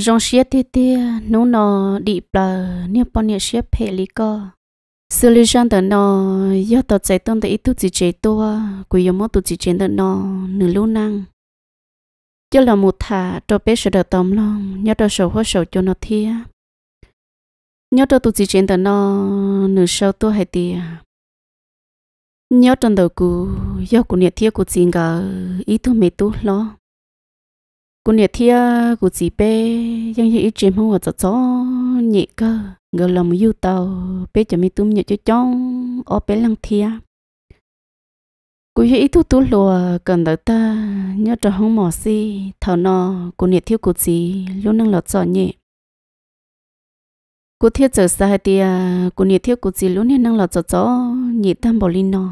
rong xia tê tê nô nọ đi bờ nia bọn nia xia phe li co xử lý sang tờ nọ do tờ chạy tôn tờ ít tu chỉ chạy tua của yếm mốt tu chỉ chạy tờ nọ nửa lú năng cho là một thả cho bé sợ đợt tóm lòng nhớ cho sầu hoa sầu cho nó thia nhớ cho tu chỉ chạy tờ nọ nửa sầu tua hay tìa nhớ trong đầu cụ do cụ nia thia cụ chỉ ngờ ít tu mệt tu lo cô nhiệt thia cô chỉ bé nhưng như ít chuyện không hoạt cho nhị cơ người làm yêu tàu bé cho mi tôm nhiệt cho chong ở bé lăng thia cô như ít thu tú lùa cần đợi ta nhớ cho không mỏ si thảo nọ cô nhiệt thiếu cô chỉ luôn năng lọt cho nhị cô thiết trở sai thì cô nhiệt thiếu cô chỉ luôn năng lọt cho cho nhị tam bảo linh nọ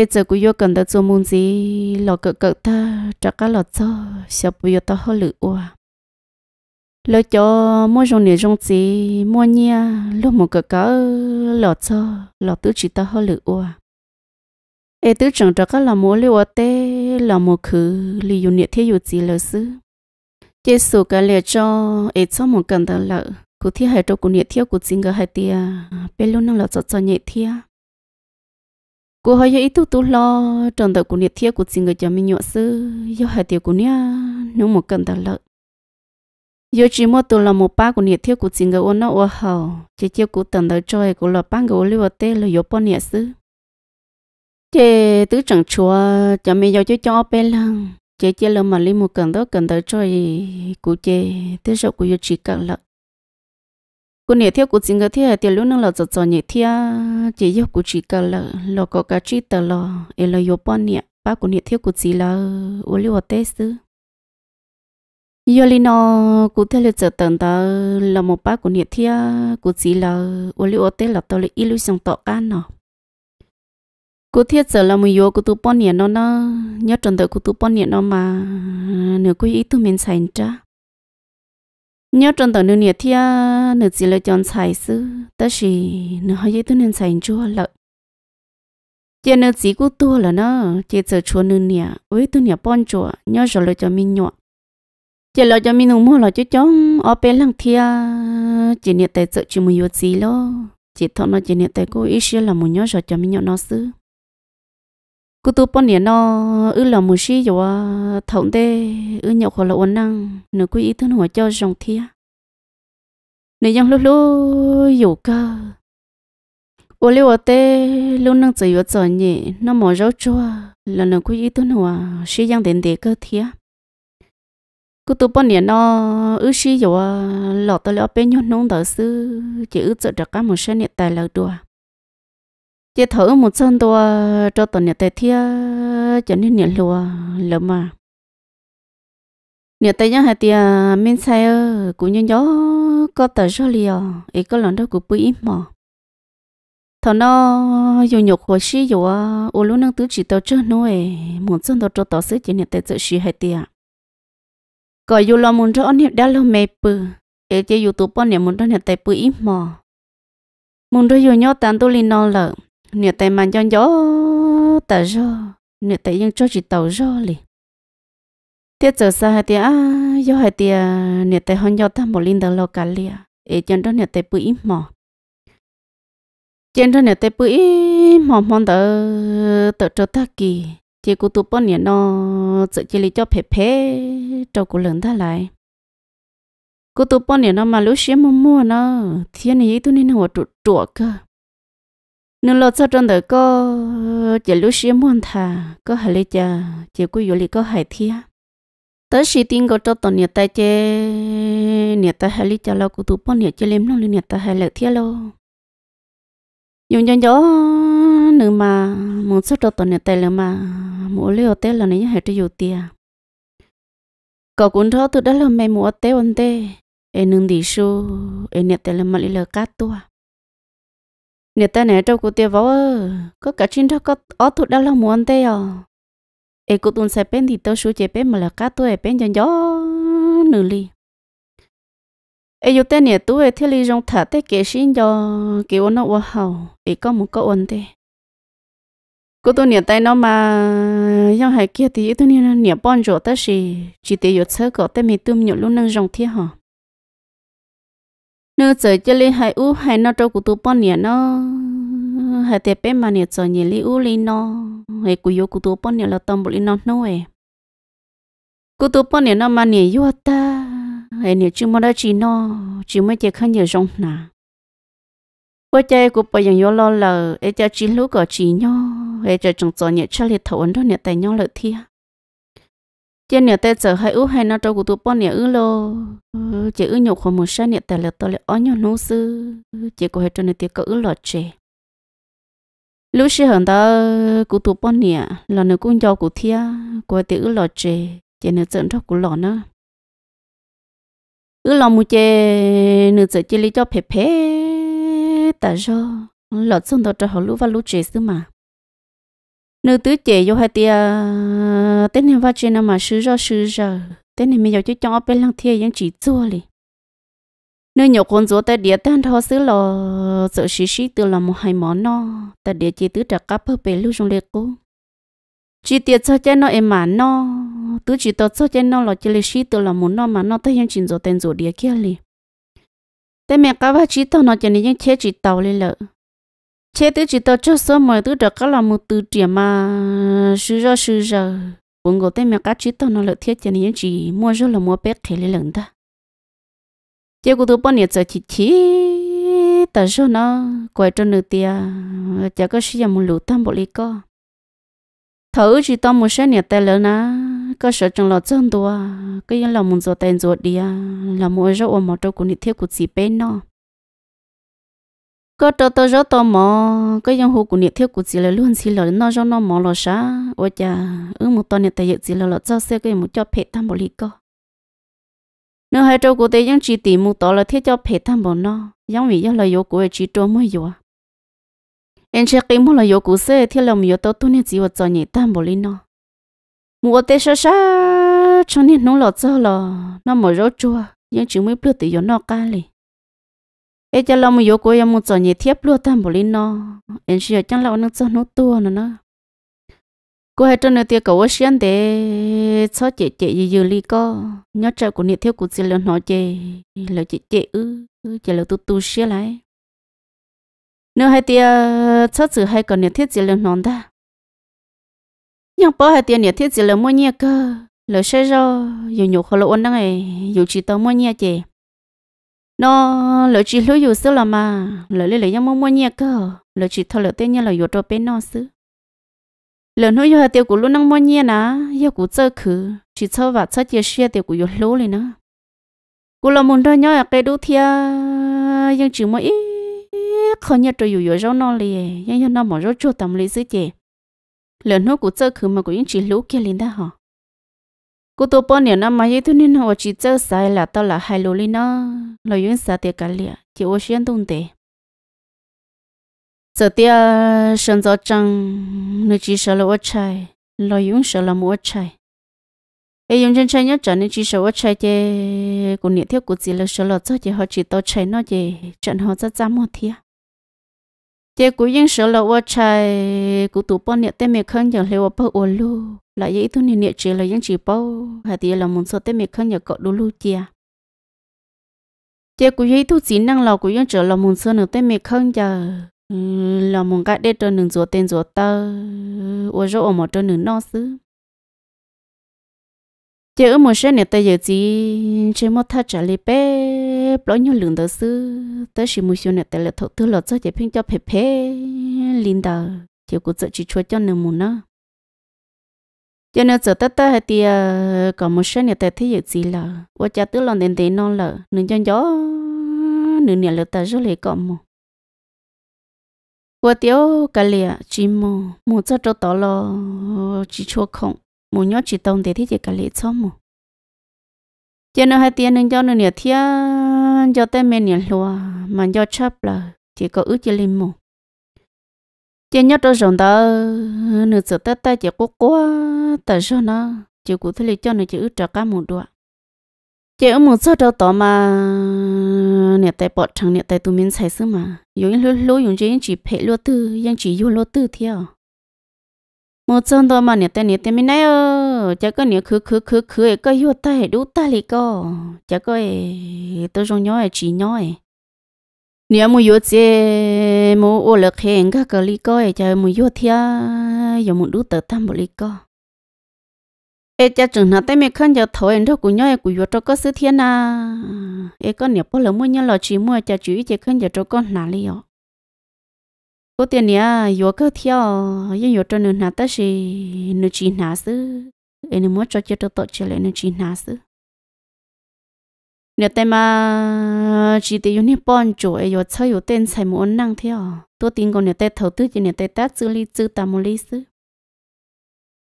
ai giờ cũng vô cần tới zoom muốn gì lọ cỡ cỡ ta cho cả lọ cho sợ bây giờ ta hơi lự quá lỡ cho mua rong nè rong gì mua nha lỡ một cỡ cỡ lọ cho lọ tứ chỉ ta hơi lự quá ai tứ chẳng cho cả là mua liu tê là một khứ li dùng nhiệt thiết dùng gì lỡ xứ chế số cái lệ cho ai cho một cần tới lợ cụ thiết hệ cho cụ nhiệt thiết cụ chính cái hệ tia bên luôn nó lọ cho cho nhiệt thiết cô hỏi ý tu tu lo tròn đời của nhiệt thiết của chính người cho mình nhọ sư do hai tiêu của nia nếu một cần ta lợi do chỉ một tu là một ba của nhiệt thiết của chính người ôn nó ô hầu chỉ chiếc của tận đời chơi của là ba người lưu tê là do bọn nhiệt sư chế tứ chẳng chùa cho mình giao cho cho bé lăng chế chế là mà li một cần đó cần đời chơi của chế tứ sợ của do chỉ cần lợi cô nè theo cô chính cái theo thì lúc nó là cho cho nhẹ theo chỉ yêu cô chỉ cả là là có cả chỉ tờ là em là yêu bọn nè ba cô nè theo cô chỉ là ô liu tê sư giờ li nó cô theo là cho tận ta là một ba cô nè theo cô chỉ là ô liu tê là tôi là illusion tọt gan nó cô thiết giờ là một yêu cô tu bọn nè nó nó nhớ trần đời cô tu bọn nè nó mà nếu cô ý tu mình sành trái nhớ trong tàu nương nhiệt thì à, nửa chỉ là chọn xài sư ta chỉ nửa hơi tôi nên xài chua lợ chỉ nửa chỉ của tôi là nó chỉ giờ chua nương nhiệt với tôi nhiệt bon chua nhớ rồi là cho mình nhọ chỉ là cho mình nung mua là chứ chóng ở bên lăng thì chỉ nhiệt tại giờ chỉ một yếu gì lo chỉ thọ nó chỉ nhiệt tại cô ít xíu là muốn nhớ rồi cho mình nhọ nó sư cú tu bọn nhà nó ư là mù xí rồi thằng đê ư nhậu khổ là ổn năng nửa cứ ý thân hòa cho dòng thia nửa giang lúc lúc dù cơ ô liu ở tê lúc năng chỉ ở giờ nhẹ nó mò rau chua là nửa cứ ý thân hòa xí giang đến để cơ thia cú tu bọn nhà nó ư xí rồi à, lọt tới lọ bên nhau nông đỡ sư chỉ ư sợ trật cá một xe nhẹ tài lợt đùa chế thử một sân tua ờ, cho tuần nhật tề thia cho nên nhật lùa lỡ mà nhật tề nhá hai tia minh sai ơ cũng như gió có tờ gió liều ý có lần đó cũng bụi ít mò thọ nó dù nhục hồ sĩ dù ô ờ, lú năng tứ chỉ tao chưa nuôi một sân tao cho tao sẽ chỉ nhật tề sợ sĩ hai tia có dù lo muốn cho anh hiệp đã lo mệt bự để chơi youtube tụ bọn nhật muốn cho nhật tề bự ít mò muốn cho dù nhau tan tu linh non lợn nửa tay mà nhon nhó tờ gió nửa tay nhưng cho chỉ tàu gió liền tiết giờ xa hai tia do hai tia nửa tay hôn gió ta một linh đầu lo cả liền ấy chân đó nửa tay bụi mỏ chân đó nửa tay bụi mỏ mòn tờ tờ cho ta kỳ chỉ cụ tu bón nè nó tự chỉ lý cho phê phê cho cụ lớn ta lại cụ tu bón nè nó mà lúc xíu mua mua nó thiên này ấy tôi nên hồ trụ trụ cơ nó lo cho trong đời có ờ, chỉ lúc xí muốn thà có hai lý cha chỉ có yếu lý có hai thi á tới xí tin có cho tao nhiệt tay chê nhiệt tay hai lý cha lo của tụi bọn nhiệt chơi lem nó lên nhiệt tay hai lợi thi lo nhưng nhưng gió nữa mà muốn xuất cho tao nhiệt tay là mà mỗi lý ở tết là này hai triệu yếu tiền cậu cũng thọ từ đó là mẹ mua tết ăn tết em nương đi xu em nhiệt tay là mà lý lợi cát tua nè ta nè trâu cụ tiêu vó có cả chuyện đó có ó thụt đó là muốn thế à ê cụ tuôn sai bên thì tôi suy chế bên mà là cá tôi bên cho gió nửa ly ê yêu tên nè tôi thế ly rong thả thế kể sinh cho kiểu nó hoa hậu ê có một câu ổn thế cô tôi nè tay nó mà yang hai kia thì tôi nè nè bon rộ ta chỉ chỉ để yêu chơi có tên mới tôm nhộn luôn năng rong thế hả nó giờ cho lên hai u hai nó trâu của tụi bọn nhỉ nó hai tép bé mà nhỉ giờ nhỉ li u li nó hai cú yếu của tụi bọn nhỉ là tâm bộ li nó nó ấy của tụi bọn nó mà nhỉ yếu ta hai nhỉ chưa mà đã chỉ nó chưa mới chỉ khăn nhỉ rong nà qua chơi của bọn nhỉ yếu lo là ấy cho chỉ lúc ở chỉ nhau ấy cho chúng giờ nhỉ cho li thầu ăn đó nhỉ tại nhau lợi thiệt chế nhiều tê giờ hay ước hay nó trâu của tụi bọn nhiều ứ lô chỉ ứ nhục không một sai nhiều tê là tôi lại ó nhau nô sư chế có hai cho này tiệt cỡ ứ lọt chế lúc xưa hẳn ta của tụi bọn nhiều là nó cũng do của thia của tiếc ứ lọt chế chỉ nó chọn cho của lọt nữa ứ lọt mu chế nó giờ chế lý cho phe phe, tại do lọt xong đó cho họ lúc và lúc chế xứ mà nếu tứ chế vô hai tia tên này vào trên mà sứ ra sứ ra tên này mình vào chứ cho bên lăng thiên những chỉ chua li nếu nhiều con rùa tại địa tan thọ sứ lò sợ xí xí từ là một hai món no tại địa chỉ tứ trả cá bơ bể lưu trong lệ cố chỉ tiệt cho cho nó em mà nó tứ chỉ tao cho cho nó là chỉ lệ xí từ là muốn no mà nó thấy hiện chỉ rùa tên rồi địa kia li tên mẹ cá vào chỉ tao nó cho nên những chế chỉ tàu li lợ chế tự chỉ tao cho số mọi thứ được có là một từ điểm mà sư ra sư giờ, quân ngộ tên mẹ cá chỉ tao nó lợi thiết cho nên chỉ mua rất là mua bé khỉ lên lần ta chế của tôi bao nhiêu giờ chỉ chỉ tao số nó quay cho nửa tia chả có sử dụng một lũ tam bộ lý co thấu chỉ tao một số nhiệt tay lớn á có sợ trong lọ chân à, cái yên là muốn cho tên rồi đi à là mua rất ôm một trâu của nhiệt thiết của chị bên nó có trò tôi rõ to mò có dòng hồ của nhiệt thiếu của chị là luôn chị là nó cho nó mò là sa ôi chà ước một tuần nhiệt tài nhiệt chị là lọt cho xe cái một cho phe tam bồ lì co nếu hai trâu của tôi dòng chỉ tìm một tỏ là thiết cho phe tam bồ nó dòng vì do là yếu của chị trâu mới yếu anh sẽ kiếm một là yếu của xe thiết là một yếu tao tu nhiệt chị và cho nhiệt tam bồ lì nó mua tê sa sa cho nhiệt nó là cho là nó mò rốt chua nhưng chỉ mới biết tự do nó ca liền ấy cho lòng mày yêu cô em muốn cho nhẹ thiếp luôn tam bồ linh nó em chỉ chẳng là nó cho nó tua nữa nó cô hãy cho nó tiêu cầu xuyên để cho chị chị gì gì ly co nhớ cho của nhẹ thiếp của chị lần nói chị là chị chị ư chị là tu tu xuyên lại nếu hai tia cho chữ hai còn nhẹ thiếp chị lần nói ta nhưng bỏ hai tia nhẹ thiếp chị lần mua nhẹ cơ lời sẽ do dù nhục họ lộ ôn đang ấy dù chỉ tao mua nhẹ chị nó lỡ chỉ lối dù xứ là mà lỡ lấy lấy nhau mua mua nhẹ cơ lỡ chỉ thôi lỡ tên nhau là dù cho bên nó xứ lỡ nói dù tiêu của luôn năng mua nhẹ nà yêu của chơi khứ chỉ chơi và chơi chia sẻ tiêu của dù lối này nữa cô là muốn ra nhau à, cái đu thia nhưng chỉ mỗi không nhớ cho dù dù rau nó liền nhưng nó mà rau chua tầm lấy xứ chè lỡ nói của chơi khứ mà của những chỉ lối kia liền đó hả cô tôi bỏ nhà nó mà vậy thôi nên họ chỉ chơi sai là tao là hai lô lên nó lo yến sa tiệt cả liệt chỉ ô xuyên tung tệ giờ tiệt sân gió trăng nó chỉ sợ là ô chạy lo yến sợ là mua chạy ấy yến chân chạy nhất chẳng nên chỉ sợ ô chạy chứ cô niệm thiếu cô chỉ là sợ là cho chứ họ chỉ tao chạy nó chứ chẳng họ rất dám một thiệt chứ cô yến sợ là ô chạy cô tụ bỏ nhà tên mẹ khăn chẳng hiểu bao ô lu là vậy tu niệm niệm chỉ là những chỉ bao hay thì là muốn sao tới mình không nhớ cọ đủ lu chia chế của vậy tu chỉ năng là của những chỉ là muốn sao nữa tới mình không giờ ừ, là muốn cái để cho nương ruột tên ruột ta ô ở một cho nương nó xứ chế ở một số này ta giờ chỉ chế một thắt trả lời bé bỏ nhiều lượng đó xứ tới khi một số này ta là thấu thứ là cho chế phim cho phê phê linh đờ chế của sợ chỉ chúa cho nên muốn nó cho nên giờ tất tất thì ờ, có một số nhà tài thế dự gì là và cha tứ lòng đến đến non là nương cho gió nương nhà lợt ta rất là có mù và tiêu cái lìa chỉ mù mù cho cho tao lo chỉ cho không mù nhớ chỉ tông để thế thì cái lìa cho mù cho nên hai tiền nương cho nương nhà thiên cho tên mình nhà lúa mà cho chấp là chỉ có ước chỉ linh mù chỉ nhớ cho rồng ta nửa sợ tất tất chỉ có cố tại sao nó chịu cụ thể cho nó chịu trả cá một đoạn chị ở một số đâu tỏ mà nè tay bọt thằng nè tay tụi mình xài xứ mà yếu lối lối dùng chỉ chỉ phê lúa tư nhưng chỉ yếu lối tư theo à. một số đó mà nè tay nè tay mình nãy ơ chả có nè khứ khứ khứ khứ có yếu tay đủ ta lì co chả có tôi dùng nhói chỉ nhói nếu mà yếu chế mà ô lực hẹn các cái lì co chả mà yếu theo giờ muốn đủ tờ tam bộ lì co ê cha chừng nào tay mẹ khăn giờ thổi anh đâu cũng nhớ cũng vừa cho có sứ thiên à ê con nhập bao lâu mua nhau lò chỉ mua cha chú ý chỉ khăn giờ cho con là li ó có tiền nè Vô có theo nhưng vừa cho nửa nào ta chỉ nửa chỉ nào sứ ê nửa mua cho chơi cho tội chơi lại nửa chỉ nào sứ nửa tay mà chỉ để dùng nếp bón chỗ ê vừa chơi vừa tên xài muốn năng theo tôi tin còn nửa tay thầu tư chỉ nửa tay tát xử lý tư tạm một lý sứ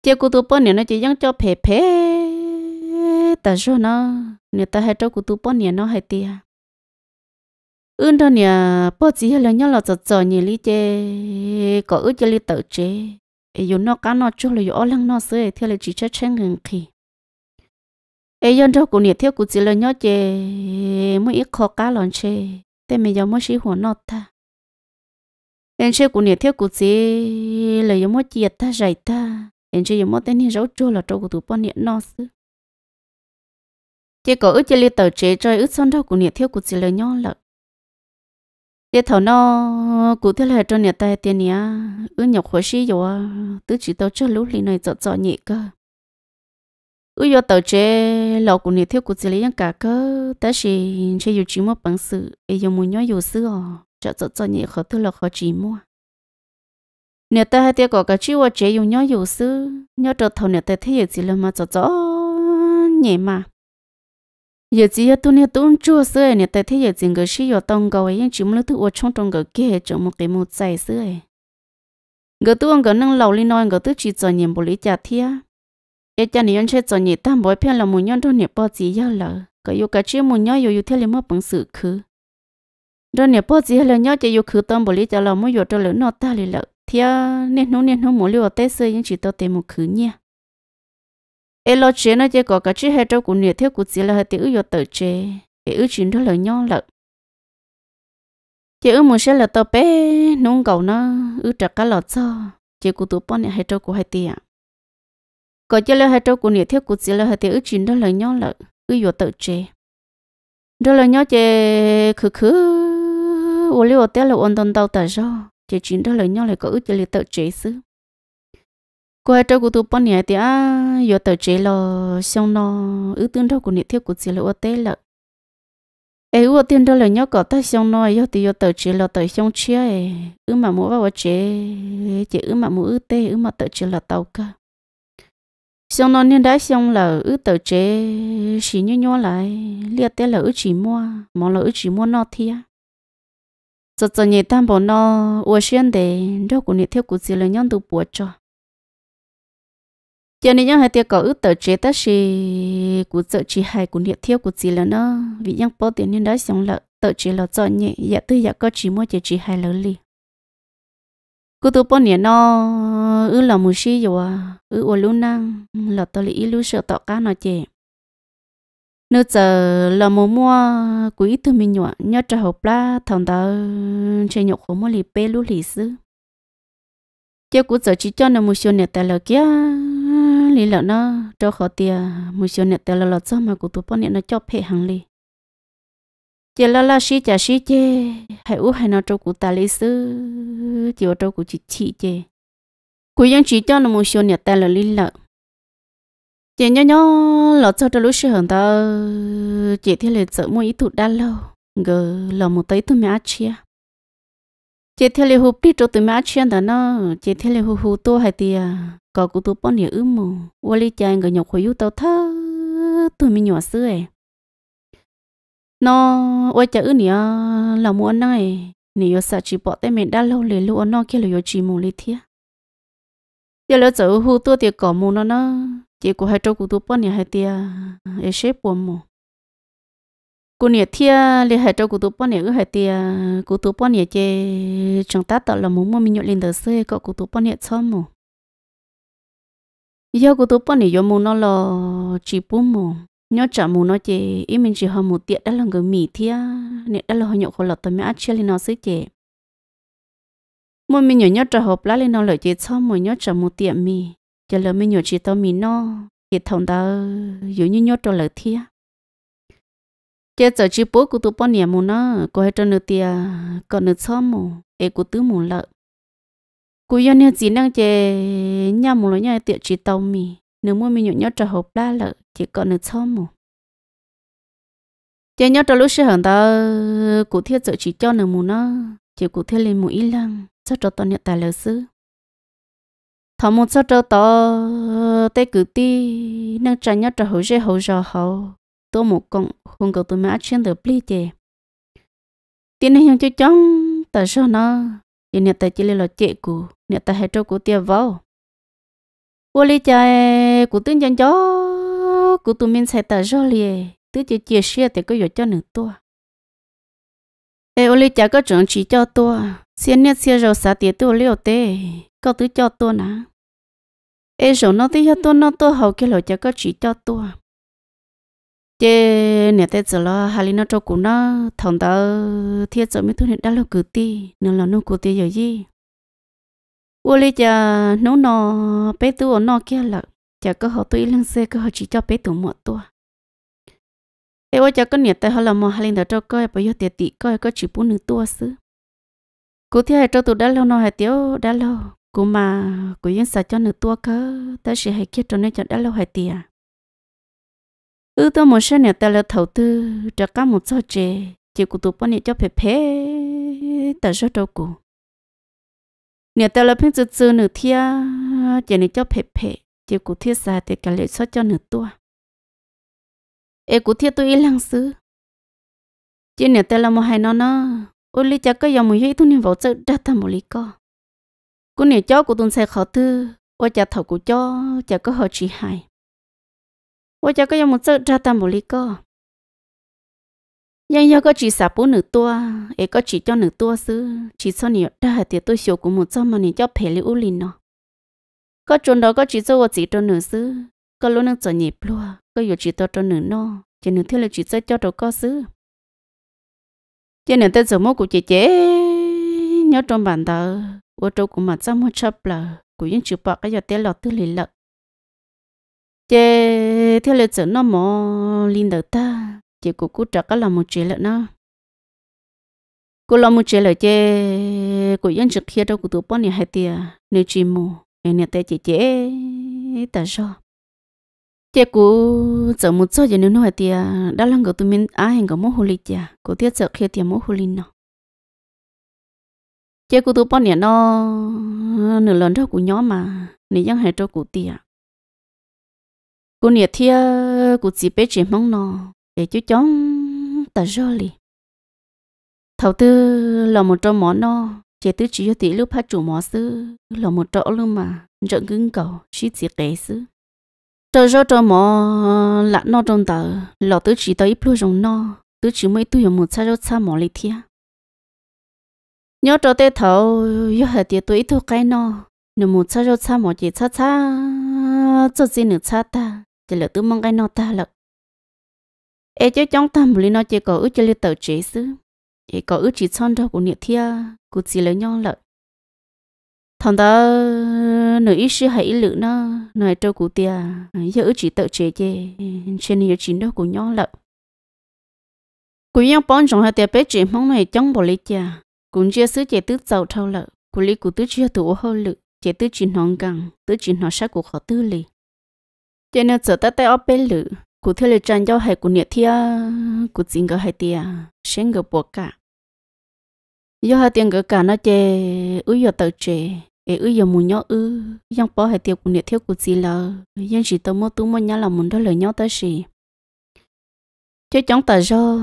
chiều cụ tu bốn niệm nó chỉ giống cho phê phê ta cho nó người ta hay cho cụ tu bốn niệm nó hay à? ưn đó nè bố chỉ là nhớ là giờ giờ nhỉ lý chê có ước chê lý tự chê yêu nó cá nó cho là yêu lăng nó sơi theo là chỉ cho chen gần khi ấy dân cho cụ nè theo cụ chỉ là nhớ chê mỗi ít khó cá lon chê tên mình giờ mỗi sĩ hồ nó ta em chê cụ nè theo cụ chỉ là yêu mỗi chia ta giải ta nên chỉ dùng một tên hi rấu là trâu của tụi bọn nhện nó xứ chỉ có ước chỉ liệt tờ chế chơi ước son đâu của nhện thiếu của chỉ lời nhau lợ liệt thầu nó cụ thiết là cho nhện tay tiền nhỉ ước nhọc khối xí rồi tứ chỉ tao chơi lú lì này dọ dọ nhị cơ ước do tờ chế lọ của nhện thiếu của chỉ lấy nhang cả cơ ta chỉ chỉ dùng chỉ một bằng sự ấy dùng muốn nhau dùng xứ ờ dọ dọ nhị khó thứ là khó chỉ mua nếu ta hay tiêu có cái chữ chế dùng nhau dụ sư nhớ trở thầu nếu ta thấy gì gì là mà cho cho nhẹ mà giờ chỉ là tu nếu tu chua sư nếu ta thấy gì người sĩ giờ tông cầu ấy chỉ muốn tu ở trong trong cái kia chỗ một cái một sai sư ấy người tu ông người nâng lầu lên nói người tu chỉ cho nhiệm bộ lý trả thia cái cha này anh sẽ cho nhị tam bối phiền là muốn nhớ trong nghiệp bao gì giờ lỡ cái yêu cái chữ muốn nhớ yêu yêu theo lấy mất bằng sự khứ rồi nếu bao gì là nhau chỉ yêu khứ tâm bộ lý trả là muốn yêu cho lỡ nó ta lấy lỡ thì nên nó nên nó muốn lưu tết xưa những chỉ tôi tìm một khứ nha ê lo chế nó chỉ có cái chữ hai trâu của nhiệt thiếu của chỉ là hai tiểu yêu tự chế để ưu chuyện đó là nhau lợn chỉ ưu muốn sẽ là tờ bé nông cầu nó ưu trả cả lọt cho chỉ của tụi bọn này hệ trâu của hai tiền có chỉ là hai trâu của nhiệt thiếu của chỉ là hai tiểu ưu chuyện đó là nhau lợn ưu yêu tự chế đó là nhau chế khứ khứ ô liu tết là ôn tông đau tự do chỉ chính đó là nhau lại có ước chỉ là tự chế xứ qua trâu của tôi bọn nhẹ thì à giờ tự chế là xong nó ước tương đó của nhiệt thiết của chỉ là ô tê lợ ấy ô tiên đó là nhau có ta xong nó giờ thì giờ tự chế là tự xong chia ấy ước mà mua vào chế chỉ ước mà mua ước tê ước mà tự chế là tàu cơ xong nó nên đã xong là ước tự chế chỉ nhau nhau lại liệt tê là ước chỉ mua mà là ước chỉ mua nó thì à giờ cho nhị tam bảo nó uo xuyên để đâu cũng nhị theo cũng chỉ là nhon tu bùa cho giờ nhị nhon hai tiêu có ước tờ chế ta xì cũng sợ chỉ hai cũng nhị theo cũng gì là nó vì nhang bỏ tiền nên đã xong lợ tờ chế là cho nhị dạ tư dạ có chỉ mua chỉ chỉ hai lớn li cứ tu bỏ nhị nó ước là mù xí rồi ước uo luôn năng là tờ lì ít luôn sợ tọt cá nó chè nếu giờ là mùa mua quý tụi mình nhọ nhớ trả hộp lá thằng ta chơi nhậu khổ mua lì bê lú lì sư chứ cũng giờ chỉ cho nó một số nẹt tài là kia lì lợn nó cho khó tiền một số nẹt tài là lợn sao mà của tụi bọn nó cho phe hàng lì chỉ là là sĩ chả sĩ chê hay u hay nó cho cụ ta lì sư chỉ cho cụ chỉ chỉ chê cụ dân chỉ cho nó một số nẹt là lì lợn chị nhỏ nhỏ lọ cho cho lúc xưa hơn ta chị thấy lại sợ mua ý thụ đa lâu ngờ lọ một tí tụi mẹ chia chị thấy lại hụp đi chỗ tụi mẹ chia đó nó chị thấy lại hụp hụp tôi hay thì có cụ tôi bón nhớ ư mù qua lý chai người nhọc hồi yếu tao thơ tụi mình nhỏ xưa ấy nó ôi chả ư nè là mua này nè sợ chỉ bỏ tay mình đã lâu liền luôn nó kia là yếu chỉ mù lý thiệt giờ lỡ giờ hụp tôi thì có mù nó nó chỉ có hai trâu của tôi bọn nhà hai tia ấy xếp bọn mồ cô nhà thia li hai trâu của tôi bọn nhà cái hai tia của tôi bọn nhà chơi trong tát tạo làm mồm mua mình nhộn lên tờ xe có của tôi bọn nhà xóm mồ giờ của tôi bọn nhà do mồ nó là chỉ bốn mồ nhớ trả mù nó chị ý mình chỉ học một tiện đó là người mì thia nè đó là họ nhậu khổ lọt tầm mẹ chia lên nó xí chị mỗi mình nhớ nhớ trả hộp lá lên nó lợi chị xong mỗi nhớ trả một tiện mì giờ lỡ mình nhổ chỉ tao mình nó thì thằng đó dụ như nhốt cho lỡ thia giờ giờ chỉ bố của tụi bọn nhà mù nó có hết cho nửa tia còn nửa xóm mù để của tứ mù lợ cú yên nhà chỉ đang chè nhà mù lối nhà tiệm chỉ tao mì nếu mua mình nhổ nhốt cho hộp đa lợ chỉ còn nửa xóm mù chè nhốt cho lúc sẽ hẳn ta cụ thiết sợ chỉ cho nửa mù nó chỉ cụ thiết lên mù ý lăng cho cho tao nhận tài lời sư thọ một số trâu to tê cử ti nâng trả nhớ trả hữu dễ hữu giờ hậu tôi một con hùng cầu tôi mà chuyên được pli chè tiền này không cho chóng tại sao nó giờ nhà tại chỉ là chè cũ nhà ta hết trâu cũ tiêu vào ô li chè cũ tướng chân chó cũ tụi mình sẽ tại sao liền tứ chỉ chia sẻ thì có cho nửa tua ê ô li chả có chuyện chỉ cho tua xiên nét xiên rồi xả tiền tua liều tê có tứ cho tua nào ê rồi nó thấy tôi nó tôi hầu cái lỗ cho có chỉ cho tôi chế nè tết giờ lo hà linh nó cho cụ nó thằng ta thiết giờ mới tôi đã lo cử ti nên là nó cử ti giờ gì vô lý giờ nó nò bé tôi nò kia là chả có họ tôi lăng xe có họ chỉ cho bé tôi một tôi ê ôi chả có nè tết họ là mò hà linh đã cho coi bây giờ tiệt tị coi có chỉ bốn nữ tôi xứ cụ thi hai cho tôi đã lâu nó hai tiếu đã lâu cú mà cú yên sợ cho nửa tua cơ ta sẽ hay kết cho nên cho đã lâu hai tiền à. ư tôi một số nhà ta là thầu tư cho các một số trẻ chỉ cú tụ bọn cho phê phê ta rất đâu cú nhà ta là phim chút chút nữ thia chỉ nữ cho phê phê chỉ cú thiết xa thì cả lệ số cho nửa tua ê cú thiết tôi yên lăng xứ chỉ nhà ta là một hai nó nó ôi lý cha có dòng mùi hay thu niệm vào chợ đã ta một lý co cô nè cho cô tuân xe khó tư ô cha thầu cô cho cha có họ chỉ hại ô cha có dòng một sợ ra tam một lý co nhưng do có chỉ sạp bố nữ tua ấy có chỉ cho nữ tua xứ chỉ cho nè ra hạt tiệt tôi sửa của một cho mà nè cho phải lưu lìn nó có chuẩn đó có chỉ cho một chỉ cho nữ xứ có luôn nó trở nhịp lúa có yếu chỉ to cho nữ nó chỉ nữ thiếu là chỉ cho cho đồ có xứ chỉ nữ tới giờ mua của chị chế nhớ trong bàn thờ ô trâu của mà trong một chập là của những chữ bọ cái giờ té lọt tư lì lợt, chế theo lời chữ nó mò linh đầu ta chế cũng cú trả cái là một chế lợt nó cô lo một chế lợt chế của những chữ kia đâu của tụi bọn này hay tiệt, nếu chỉ mù nên nhà té chế chế ta do chế cú chở một số giờ nếu nói tiệt đã lăng của tụi mình ai hành gặp mô hồ lịch chả của tiết chở kia tiệt mô hồ lịch nào chế cụ tôi bọn nhiêu nó nửa lần cho cụ nhóm mà nửa dân hệ cho cụ tiền cụ nhiệt thia cụ chỉ biết chỉ mong nó để chú chóng ta rơ li thầu tư là một trong mỏ nó chế tư chỉ cho tỷ lúc phát chủ mỏ sư là một chỗ luôn mà trận cứng cầu chỉ chỉ kể sư trời rơ cho mỏ lạ nó trong tờ là tư chỉ tới ít plus trong nó tư chỉ mới tu hiểu một sao cho sao món li thia nhớ cho tê thầu nhớ hạt tiệt tuổi thu cái nó nếu một cha cho cha một chỉ cha cha cho gì nửa cha ta chỉ là tự mong cái nó ta lận ê chứ trong tâm lý nó chỉ có ước chỉ là tự chế xứ ê có ước chỉ son đâu của niệm thia của chỉ là nhau lận thằng ta nửa ít sư hay lự nó nửa trâu của tia giờ ước chỉ tự chế chê trên nhiều chỉ đâu của nhau lận cú yên bón trong hai tia bé chỉ mong này trong bộ lý cha cũng chưa sứ chế tứ giàu thâu lợ của lý của tứ chưa tụ hô lự chế tứ chỉ nón gần tứ chỉ nó sát của họ tư lì chế nó trở tay ở bên lự của thế lự trang giao hay của nhiệt thia của chính cái hay tia sen cái bộ cả do hai tiền cái cả nó chế ứ giờ tàu chế ế ứ giờ muốn nhau ứ yang bỏ hay tia của nhiệt thia của gì là yang chỉ tao mua tu mua nhau là muốn đó lời nhau tới gì chứ chẳng tại do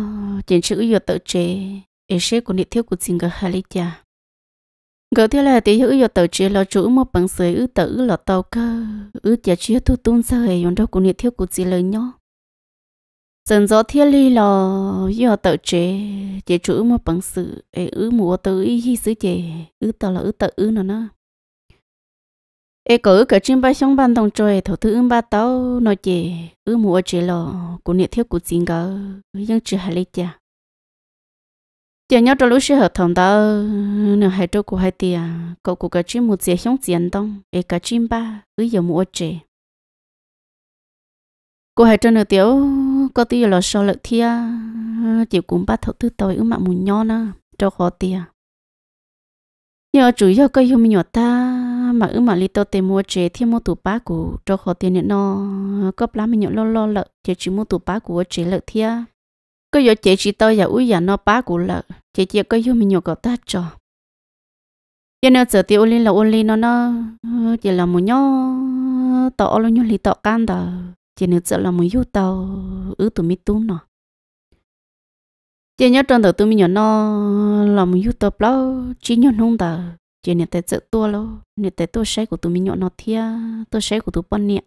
chuyện sự ứ giờ tàu chế ế sẽ cũng đi theo của chính gỡ hà lý cha gỡ theo là tí hữu yếu tàu chế lo chủ một bằng sợi ư tàu là lọ tàu cơ ư chả chia thu tôn sao hề yon đâu cũng đi theo của chị lời nhó dần gió thiên ly lò yếu tàu chế chế chủ một bằng sự ế ư mùa tàu ý hi sứ chế ư tàu là ư tàu ư nó nó ê cỡ cỡ chim ba xong ban đồng trời thổ thư ba tao nói chè ư mùa chế lò của niệm thiết của chính gỡ nhưng chưa hà lê cha tiền nhau trong lúc sẽ hợp đồng đó nếu hai chỗ của hai tiền cậu của cái chim một dễ không tiền đông ấy cái chim ba cứ giờ mua chè cô hai chỗ nửa tiểu có tiêu là sao lợi thia chỉ cũng bắt thấu thứ tôi ứng mạng mùi nho nữa cho khó tiền nhờ chủ yếu cái mình nhỏ ta mà ứng mà li tao tìm mua chế thêm mua tủ bá của cho khó tiền nữa nó cấp lắm mình nhỏ lo lo lợi, chỉ chỉ mua tủ bá của chế lợi thia có giờ chị chỉ tôi giờ úi giờ nó bá của lợ chị chị có yêu mình nhiều có ta cho giờ nó giờ tiêu lên là ôn lên nó nó chỉ là một nhó tọ lo nhó lì tọ can đó chỉ nữa giờ là một yêu tàu ứ tụi mi tún nó chỉ nhớ trong đầu tụi mi nhỏ nó là một yêu tàu lâu chỉ nhớ nung đó chỉ nữa tới giờ tua luôn, nữa tới tôi sấy của tụi mi nhỏ nó thia tôi sấy của tôi bận niệm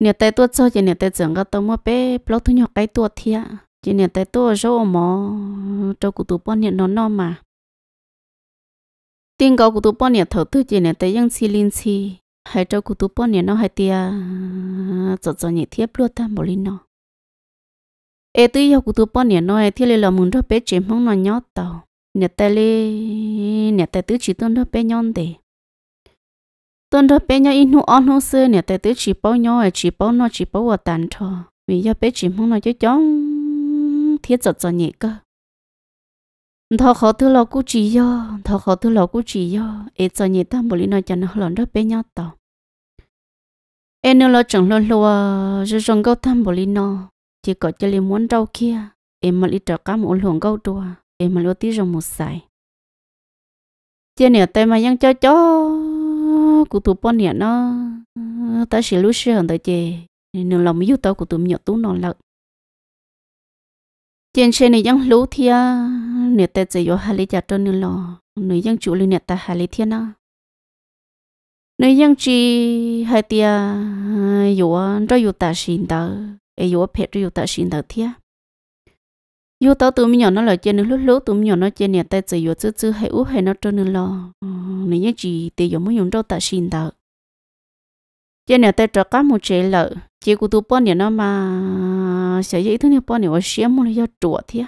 nè tay tua cho chỉ nè tay chẳng có tao mua bé lâu thu nhỏ cái tua thia chỉ nè tay tua cho mò cho cụ tụ bọn nè nó nó mà tin cầu cụ tụ bọn nè thở tư chỉ nè tay ยัง xì linh xì hay cho cụ tụ bọn nè nó hay tia cho cho nhẹ thiếp luôn ta bỏ linh nó ê tư yêu cụ tụ bọn nè nó hay thiếp lê là mừng đó bé chỉ mong nó nhót tàu nè tay lê nè tay tư chỉ tôn đó bé nhon để tuần đó bé nhau in hú on hú xưa nè tại tứ chỉ bao nhau à chỉ bao nó chỉ bao ở tàn thọ vì giờ bé chỉ mong nó cho chóng thiết giật giật nhẹ cơ thọ khó thứ lo cú chỉ do thọ khó thứ lo cú chỉ do ế giật nhẹ ta bồi nó cho nó lòn đó bé nhau tỏ em nó lo chẳng lo lo rồi trong câu tham bồi nó chỉ có cho liền muốn đâu kia em mà đi trở cá một lượng câu tua em mà lo tí rồng một sải chia nè tay mà nhăn cho cho nó cụ tụ bọn nè nó ta sẽ lúc xưa hẳn tới chè nên lòng yêu tao của tụ nhỏ tú nó lợn trên xe này dân lũ thì nè ta chỉ có hai lý giả cho nên lo nè dân chủ lý nè ta hai lý thiên nó nè dân chỉ hai tia yếu cho yếu ta xin tao yếu phép cho yếu ta xin tao thiệt yêu tao tụi mình nhỏ nó lại chơi nữa lúc lúc tụi mình nhỏ nó chơi nè tay chơi yêu chơi chơi hay ú hay nó chơi nữa lo ừ, này nhớ chị để dùng mới dùng đâu tạ xin tao chơi nè tay cho cá một chế lợ chỉ của tụi bọn nè nó mà sẽ dễ thứ nè bọn nè ở xem một là chuột thế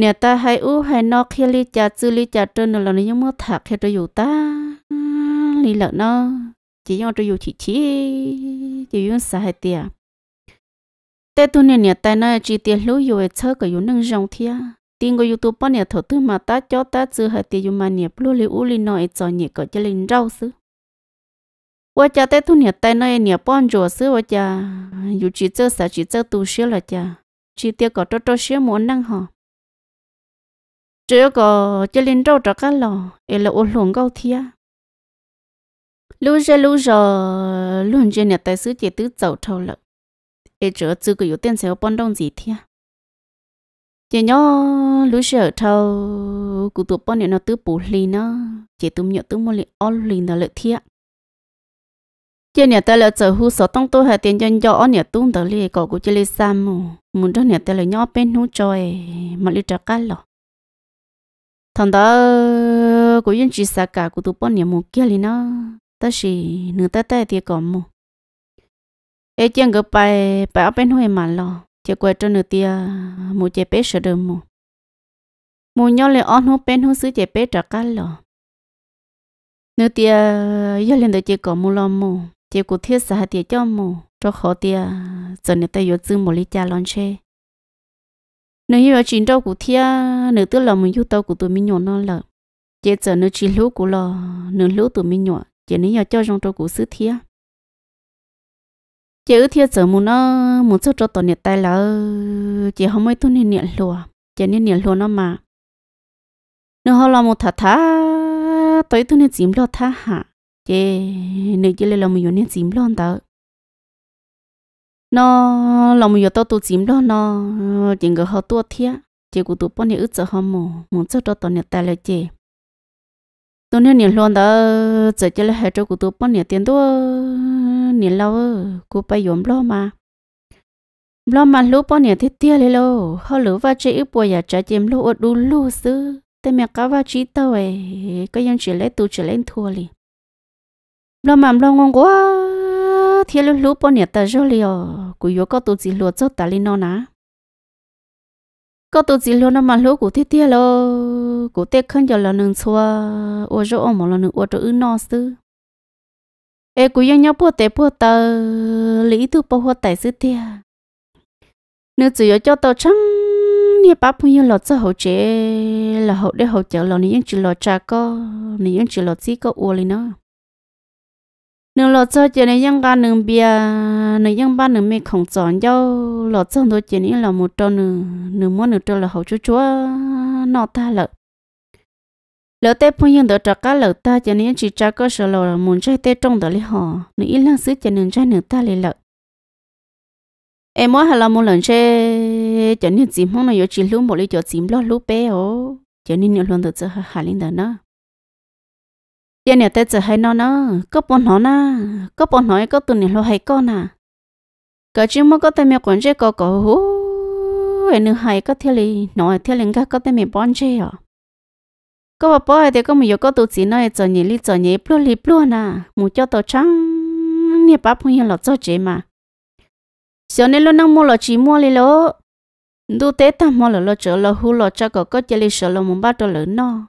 nè ta hay ú hay nó khi li cha chữ li cha chơi nữa lo này nhớ mất thạc hay cho dù ta li lợ nó chỉ nhau cho dù chỉ chỉ chỉ dùng sai tiệt tê tu nè nè tai nè chỉ tiền lũ yêu ấy chơi cái yêu nâng rong thia tiền cái yêu tu bao nè thổ tư mà ta cho ta chữ hạt tiền yêu mà nè lũ liu u li nói cho nhẹ cái cho linh rau xứ vợ cha tê tu nè tai nè nè bao rùa xứ vợ cha yêu chỉ chơi sao chỉ chơi tu xíu là cha chỉ tiền có chỗ cho xíu muốn năng họ chỉ có cho linh rau cho cá lò ấy là ôn luồng gạo thia lũ giờ lũ giờ luôn chơi nè tại xứ chỉ tứ chậu thâu lợn để trở tư cái yếu tiền sẽ bận đông gì thế chị nhớ lúc sợ thâu cụ tụ bận nó tự bù lì nó chị tụm nhớ tụm một lì ô lì nó lợi thiệt chị nhà ta là chờ hú số tông tôi hay tiền chân cho nhà tụm tới lì có của chị lì sam mù muốn đó nhà ta là nhớ bên hú trời mà lì trả cá lọ thằng đó của dân chị sa cả của tụm bận nhà mua kia lì nó ta chỉ nửa tay tay thì còn mù ấy chẳng có bài bài ở bên huế mà lo chỉ quay cho nửa tia mua chế bé sợ đơm mua mua nhau lên on hút bên hút xứ chế bé trả cá lo nửa tia giờ lên tới chỉ có mua lo mua chỉ cụ thiết xã tia cho mua cho khó tia giờ nửa tay yếu dư một ly trà lon chê nửa yêu chín đâu cụ thiết nửa tức là mình yêu tao của tụi mình nhọn nó lợ chỉ giờ nửa chỉ lú của lo nửa lú tụi mình nhọn chỉ nửa yêu cho trong tao của xứ thiết chị thiệt sự muốn nó muốn cho cho tôi nhiệt tay là chị không mấy tu nên nhiệt lùa chị nên nhiệt lùa nó mà nếu họ là một thà thà tới tu nên chìm lo thà hả chị nếu chị lấy là một nên chìm lo đó nó là một tôi tu chìm lo nó chỉ người họ tua thiệt chị cũng tu bao nhiêu ức giờ họ mù muốn cho cho tôi nhiệt tay là chị tôi nên nhìn luôn đó giờ chỉ là hai trâu của tôi bao nhiêu tiền tôi nhìn lâu cô bay yếm lo mà lo mà lú bao nhiêu thiết tia lấy lô họ lú và chị ướp bồi giờ à, trả chém lú ở đủ lú xứ tên mẹ cá và chị tao ấy à, cái dân chỉ lấy tụ chỉ lấy thua liền lo mà lo ngon quá thiết lú lú bao nhiêu ta rồi liền cô yếu có tụ gì lúa cho ta lên nó ná có tổ chức luôn mà lúa của thiết thiết lo của tết không giờ là nương xua ô chỗ ông mà là nương ô chỗ ư nó sư ê cú yên nhau bùa tệ bùa tờ lý tu bùa hoa tài sư tia nương chỉ cho tàu trắng nè bà phụ nhân lọt cho hậu chế là hậu để hậu chở là nương chỉ lọt cha co nương chỉ lọt gì có ô lên nó nương lọ cho chị này yang ba nương bia nương yang ba nương mẹ không chọn dâu lọ cho tôi chị này là một trâu nương nương muốn nương trâu là hậu chú chúa nọ ta lợ lỡ tê phong yên đỡ trạc cá lỡ ta chị này chỉ trạc cơ sở lọ muốn chơi tê trong đỡ lý họ nương ít lăng sứ chị nương chơi nương ta lý lợ em mới hay là một lần chơi chị này chỉ mong là yêu chỉ lúc một lý cho chỉ lo lúc bé ô chị này nương luôn được chơi hà linh đỡ nữa giờ nhiều tết giờ hay nó nó có bọn nó na có bọn nó có tụi này lo hay con à cả chứ mà có tay mẹ quản chế có có hú hay nữa hay có thiệt lì nói thiệt lì cả có tay mẹ bọn chế à có bà bỏ hay thì có mình có tụi chị nói giờ nhỉ lì giờ nhỉ plua lì plua na mù cho tao trắng nè bà phụ nhân lọt cho chế mà sau này luôn năng mua lọt chỉ mua lì lỗ đủ tết ta mua lọt lọt chờ lọt hú lọt cho có có chơi lì sợ lọt muốn bắt đầu lớn nó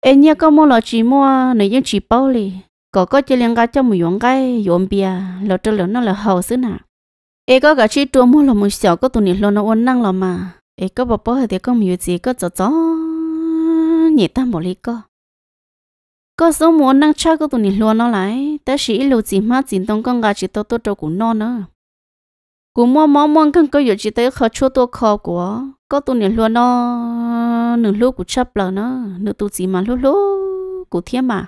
em nhớ có mua lọ chỉ mua này dân chỉ bao lì có có chơi liên cái cho mua yong cái yong bia lọ cho lọ nó là hậu xứ nà em có cả chỉ tua mua lọ mùi xào có tụi nít lọ nó uốn năng lọ mà em có bảo bảo thì có mùi gì có cho cho, nhẹ ta bỏ lì có có số mua năng cha có tụi nít lọ nó lại ta chỉ lưu chỉ má chỉ đông con gà chỉ tao tao cho cũng non nữa cũng mua món món con có giờ chỉ tới khó chua tôi khó quá có tụi nè luôn nó nửa lúc của chấp là nó nửa tụi gì mà lúc lúc của thiên mà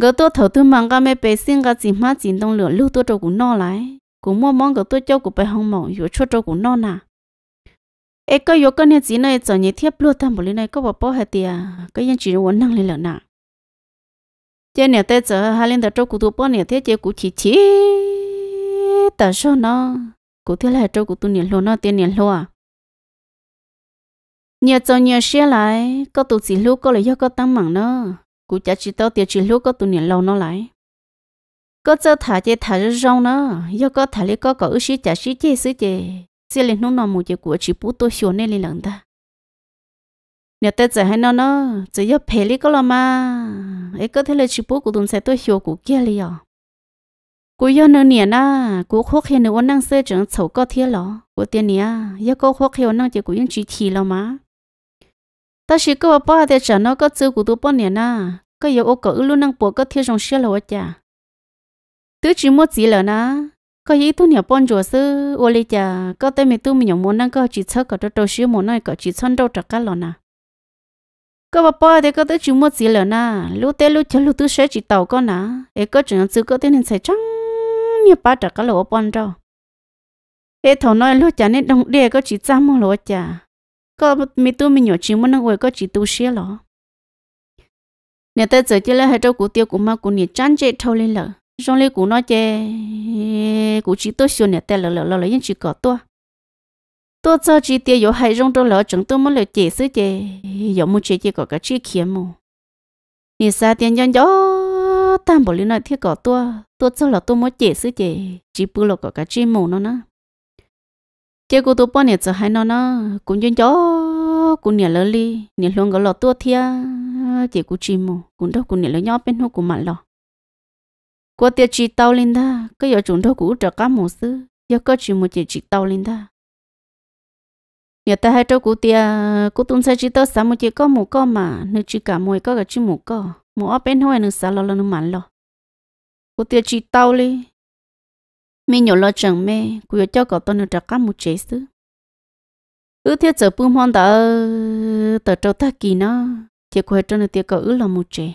người tôi thở thứ mang cái mấy bề sinh cái gì mà chỉ đông lửa lúc tôi cho của nó lại cũng mong món gỡ tôi cho của bé hông mỏ yếu cho trâu của nó nà ê cái yếu cái này chỉ này trở nhẹ thiếp luôn tham bộ lên này có bỏ bỏ hết tiền cái yên chỉ muốn năng lên lợn nà chơi nè tết giờ hai lên tờ cho của tôi bỏ nè thế chơi của chỉ chỉ tờ số nó của thứ là cho của tôi nè luôn nó tiền nè luôn à nhiều cho nhiều xe lại có tụ chỉ lúc có lại do có tăng mạng nữa, cụ cha chỉ tao tiệt chỉ lúc có tụ nhiều lâu nó lại có cho thả chơi thả rất rong đó do có thả lấy có có ước sĩ chả sĩ chơi sĩ chơi xe lên nó nọ một chiếc của chỉ bút tôi xuống nên lên lần ta nhiều tết giờ hay nó nó chỉ do phe lấy có là mà ấy có thể là chỉ bút của tụi xe tôi xuống của kia liền à. cú yo nơ nè na cú khóc hiền nơ năng sơ chẳng sầu có thiên lọ của tiền nè ya có khóc hiền năng chỉ cú yên chỉ thì lọ mà ta chỉ có bao hạt trả nó có chữ của tôi bao nhiêu na có nhiều ô cỡ luôn năng bỏ có thiếu trong xe lúa chả tứ chỉ mua gì là na có gì tôi nhiều bao nhiêu sư ô lê chả có tên mình tôi mình nhiều muốn năng có chỉ chơi có cho tôi xíu muốn năng có chỉ chăn đâu trả cả lo na có bao hạt có tứ chỉ mua gì là na lúc té lúc chờ lúc tứ sẽ chỉ tàu con na ấy có chuyện chữ có tên nên sẽ trắng như ba trả cả lúa bao nhiêu ấy thầu nói lúc chả nên đồng đê có chỉ trăm lô chả có mi tu mi nhỏ chỉ muốn nó có chỉ tu xía lọ nè tới giờ chỉ là hai trâu củ tiêu của ma của nè chán chết thâu lên lợ trong lấy củ nó chê củ chỉ tu xíu nè tới lợ lợ lợ lợ nhưng chỉ có tua tua cho chỉ tiêu yếu hai trong trâu lợ chẳng tôi muốn lợ chê sứ chê yếu mu chê chê có cái chỉ kiếm mu nè sa tiền nhân gió tam bảo lý nói thiết có tua tua cho là tôi muốn chê sứ chê chỉ bù lợ có cái chỉ mu nó nữa chế cô tôi bao nhiêu giờ hai nó nó cũng chân chó cũng nhà lớn đi nhà luôn có lọ tua thia chế cô chim mù cũng đâu cũng nhà lớn nhỏ bên hông cũng mặn lọ cô tiệt chỉ tao lên ta, cái giờ chúng đâu cũng trở cá mù sư giờ có chim một chế chỉ tao lên ta. nhà ta hai trâu cô tiệt cô tung xe chỉ tao sáu một chế có mù có mà nếu chỉ cả mồi có cả chim mù có mù ở bên hông anh nữa sáu lọ lọ nữa mặn lọ cô tiệt chỉ tao đi mi nhỏ lo chẳng mẹ, cứ cho cậu tôi nữa cá một chết sư ứ thiết giờ bưng hoang đã tờ trâu ta kỳ nó thì quay cho nữa thì cậu ứ là một chết.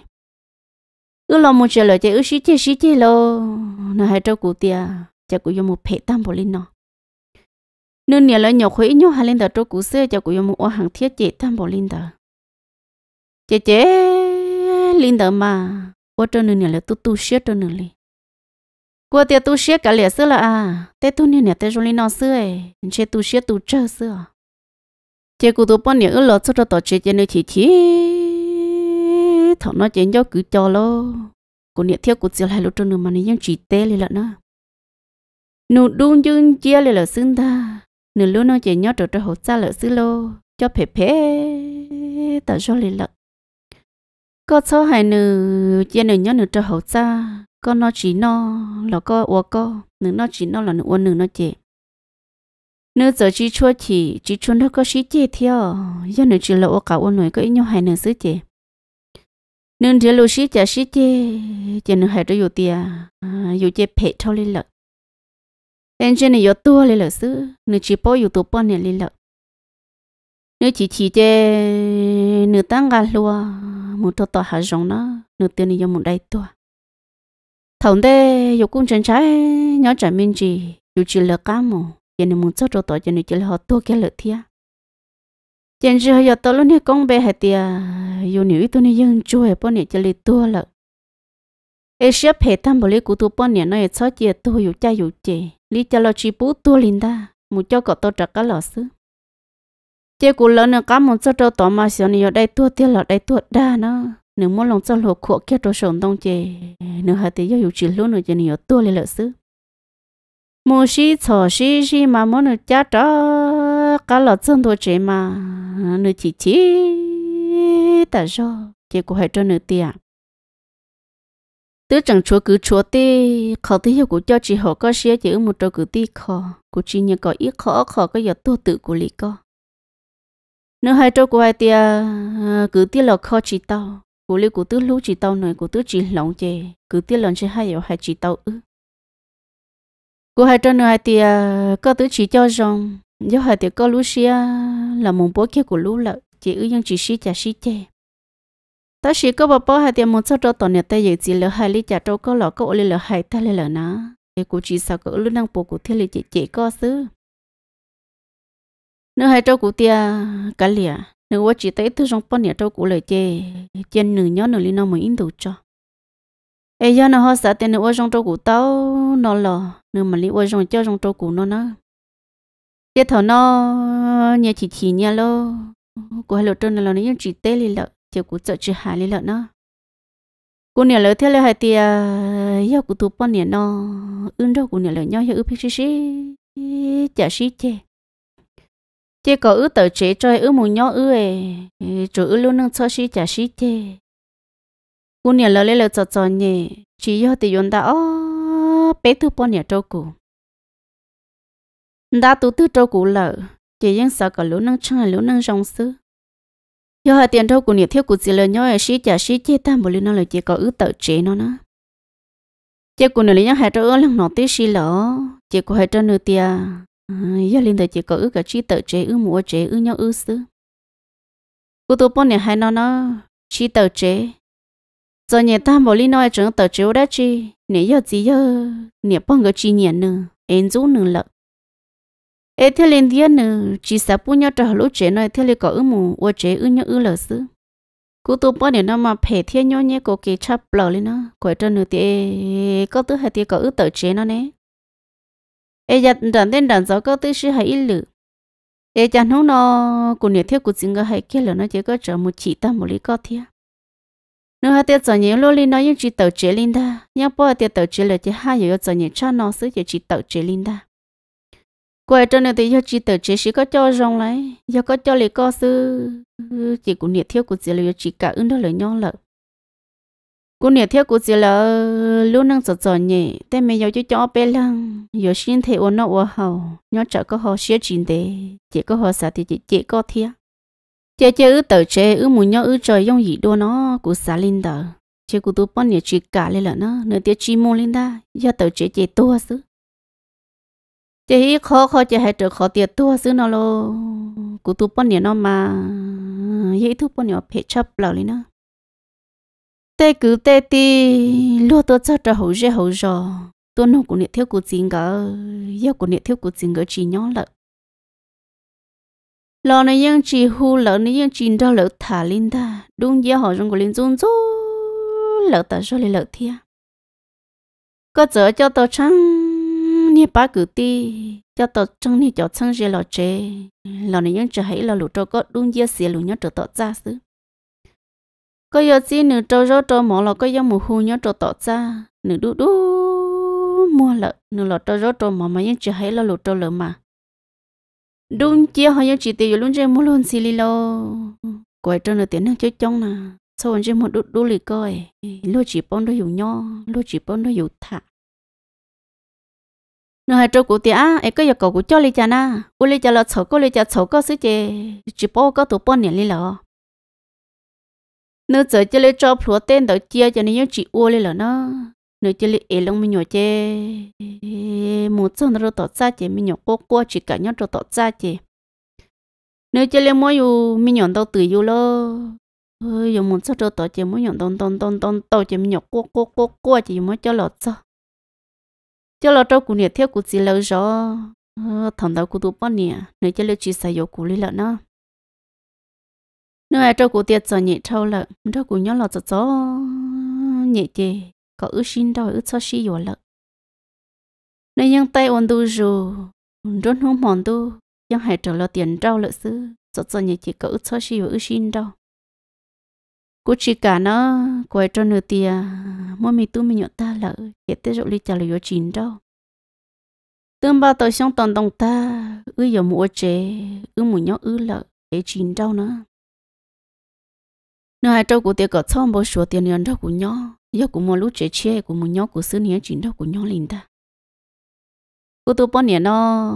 ứ là một chết là chế ứ xí chế xí chế lo nó hai trâu cụ tia chả cụ dùng một phê tam bồi linh nó nửa nhà lo nhỏ khuấy nhỏ hai linh tờ trâu cụ xe chả cụ dùng một ô hàng thiết chế tam bồi linh đó. chế chế linh đó mà ô trâu nửa nhà lo tu tu xí trâu nửa lên Bữa tiệc tu xế cả lẽ xưa là à, tê tu nè nè tê rung lên nó xưa ấy, chế tu xế tu chơ xưa. Chế cụ tu bao nhiêu ư lọ ra tỏ chế chế nơi chỉ chỉ, thằng nó chế nhau cứ cho lô. Cụ nè thiếu cụ chế lại lúc trông nửa mà nè nhân chỉ tê lì lọ nó. Nụ đun dương chia lì lọ xương ta, nửa lúc nó chế nhau trở trở hột xa lọ xưa lô, cho phê phê, tỏ cho lì lọ. Có số hai nửa, chế nửa nhau nửa trở hột xa, có nó chỉ nó là có ô có nữ nó chỉ nó là nữ ô nữ nó chị nữ giờ chỉ chua chỉ chỉ chua nó có chỉ chị theo ờ, do nữ chỉ là ô cả ô nữ có ít nhau hai nửa sứ chị Nửa thì lô chỉ chả chỉ chị chị nửa hai đôi yêu tiền yêu chị phe thâu lên lợ Anh chị nữ yêu tua lên lợ sứ nữ chỉ bỏ yêu à, tua bỏ nè lên lợ nữ chỉ chỉ chị nửa tăng gà lúa một tổ tổ hạ rong nó nửa tiền này yêu một đại tua thằng đệ yêu cũng chân trái nhớ trả mình chỉ yêu chỉ là cá mồ giờ này muốn cho đồ tỏi giờ này chỉ là họ tua cái lợi thia giờ này giờ tao luôn đi con bé hay tia yêu nhiều ít tôi này dân chui hay bao nhiêu chỉ là tua lợi ai sẽ phải tham bảo lý của tôi bao nhiêu nói sao chỉ tôi yêu cha yêu chị lý cha lo chỉ bố tua liền ta muốn cho cậu tao trả cái lọ xứ chỉ của lớn nữa cá muốn cho đồ tỏi mà giờ này ở đây tua tia là đây tua đa nữa nếu muốn lòng cho lụa khổ kia đồ sống đông chè nếu hạt thì yêu chỉ luôn nữa cho nhiều tua lên lợi xứ mua xí thọ xí xí mà muốn được cha đó cả lọ chân đồ chè mà nữ chỉ chỉ tại sao chỉ có hệ cho nữ à, tứ chẳng chúa cứ chúa tê khó tê hiệu của cho chị họ có xe chỉ một trò cứ tê khó của chị nhà có ít khó khó có giờ tôi tự của lý co nếu hai trâu của hai à, cứ tê lọ khó chị tao cú lưu cú tứ lú chỉ tàu nồi cú tứ chỉ lỏng chê cứ tiếc lỏng chê hai ở hai chỉ tàu ư cú hai trâu hai thì có tứ chỉ cho rong do hai thì có lú xia là mùng bố kia của lú lợ chỉ ư nhưng chỉ xí chả xí chê ta chỉ có bà bố hai thì muốn cho trâu tàu nè tay dậy chỉ lỡ hai lý chả trâu có lọ có lì lỡ hai ta lì lỡ ná thì cú chỉ sao cỡ lú năng bố cú thiên lì chỉ chỉ có xứ nửa hai trâu cú tia cả lìa nếu quá chỉ tới thứ trong bao nhiêu trâu cũ lời chê chê nửa nhớ nửa linh nó mới in đủ cho ai giờ nó họ sợ tiền nửa trong trâu cũ tao nó lò nửa mà lý quá trong cho trong trâu cũ nó nó cái thằng nó nhà chỉ chỉ nhà lô của hai lô trâu này là nó chỉ tê lì lợ chỉ cũ sợ chỉ hại lì lợ nó cô nhà lỡ theo là hai tia do cũ tụ bao nhiêu nó ưng đâu cô nhà lỡ nhau hiệu ức phi xí xí chả xí chê chỉ có ứ tự chế cho ứ mù nhỏ ứ ấy chủ ứ luôn nâng cho xí chả xí chê cô nhà lỡ lấy lỡ cho cho nhỉ chỉ do thì yến đã ó bé thứ bọn nhà trâu cụ đã tú tư trâu cụ lỡ chỉ yên sợ cả luôn nâng chân luôn nâng rong sư do hai tiền trâu cụ nhà thiếu cụ chỉ lỡ nhỏ ấy xí chả xí chê ta một lần nó là chỉ có ứ tự chế nó nữa chỉ cụ nhà lấy nhau hai trâu ứ lần nó tí xí lỡ chỉ cụ hai trâu nữa tiệt giờ linh thời chỉ có ư cả chi tự chế ư mua chế ư nhau ư sư cô tôi bọn này hay nói nó chi tự chế giờ nhà ta bỏ linh nói chuyện tự chế đã chi nè giờ chỉ giờ nè bọn cái chi nhỉ nữa em rú nữa lợ ê thế linh dia nữa chỉ sợ bún nhau trở lũ chế nói thế lên có ư mua ư chế ư nhau ư lợ sư cô tôi bọn này nó mà phải thiên nhau nhé cô kì chắp lợ lên nó quay trở nữa thì có thứ hai thì có ư tự chế nó nè ai giờ đàn tên đàn gió có tư sư hay ít lử ai giờ dạ, nó nó cũng nhiều thiếu cũng chính cái hay kia là nó chỉ có chờ một chỉ ta một lý có thia nó hai tiết giờ nhiều lúc nó những chỉ tàu chế linh ta nhưng bao tiết tàu chế là chỉ hai giờ giờ nhiều cho nó sử chỉ tàu chế linh ta quay cho nên thì do chỉ tờ chế sĩ có cho rong lấy do có cho lấy có sư chỉ cũng nhiệt thiếu của chỉ là chỉ cả ứng đó lời nhau lợi cú nè theo cô chỉ là lúc năng sợ sợ nhỉ thế mày giờ cho cho bé lăng giờ xin thầy ôn nó ôn hậu nhớ chợ có họ xé chín thế chỉ có họ sợ thì chỉ chỉ có thia chơi chơi ư tờ chơi ư muốn nhớ ư trời 用 gì đua nó cô xả linh tờ chơi cô tu bọn nhỉ chỉ cả lên là nó nửa tiết chi mua linh ta giờ tờ chơi chơi tua xứ chơi khó khó chơi hai trở khó tiệt tua xứ nó lo cô tu bọn nhỉ nó mà dễ thu bọn nhỉ phải chấp lầu lên nó tê cứ tê ti lúa tôi cho cho hậu rễ hậu rò tôi nó cũng nhiệt thiếu của chính gỡ yêu cũng nhiệt thiếu của chính gỡ chỉ nhó lợ lo này yên chỉ hu lợ này yên chỉ đâu lợ thả linh ta đúng giờ họ trong của linh run rú lợ ta cho lên lợ thia có giờ cho tôi trăng nè ba cử ti cho tôi trăng nè cho trăng rễ lọ chế lo này yên chỉ hãy lo lụt cho có đúng giờ xỉa lụt nhớ trở tọt ra xứ có giờ chỉ nửa trâu rót trâu mỏ là có giờ mù hù nhớ trâu tọt ra nửa đu đu mua lợ nửa lọ trâu rót trâu mỏ mà nhớ chỉ thấy là lụt trâu lợ mà đúng chia họ nhớ chỉ tiêu luôn chơi mua luôn xì li lô quay trâu nửa tiền năng chơi trong nè sau anh chơi một đu đu lì coi lô chỉ bông đôi dùng nho lô chỉ bông đôi dùng thả nửa hai trâu của tia ấy có giờ cậu của cho li cha na u li cha lọ sầu có li cha sầu có sứ chè chỉ bông có tụ bông nè li lọ nếu giờ chơi cho phù tên đầu chia cho nên chỉ uo lên là nó nếu chơi lấy lông mình nhỏ chê một số nó tọt ra chê mình nhỏ cô cô chỉ cả nhau cho tọt ra chê nếu chơi lấy mỗi u mình nhỏ đâu tự u lo ơi giờ một số cho tọt chê mỗi nhỏ đông đông đông đông tàu chê mình nhỏ cô cô cô cô chỉ mỗi cho lọt cho cho lọt cho cụ nhiệt theo cụ gì lâu rồi thằng đầu cụ tụ bao nè nếu chơi lấy chỉ xài dầu cụ lên là nó nếu ai trâu cụ tiệt giờ nhẹ trâu lợ trâu cụ nhau lọ giờ gió nhẹ chê có ước xin đâu ước cho xí rồi lợ nên nhân tay ôn tu dù rốn không mòn tu nhưng hãy trở lo tiền trâu lợ xứ giờ giờ nhẹ chê có ước cho xí rồi ước xin đâu cú chỉ cả nó quay cho nửa tia mỗi mi tu mi nhọ ta lợ hiện tới rồi đi trả lời chín đâu tương ba tôi xong toàn đồng ta ư giờ mua chế ư mù nhọ ư lợ để chín đâu nữa nó hai trâu của tiệc có xong bố sửa tiền nhân đâu của nhau giờ cũng mua lúc chế chế của một nhau của xứ nhé chính đâu của nhau linh ta cô tôi bọn nhé nó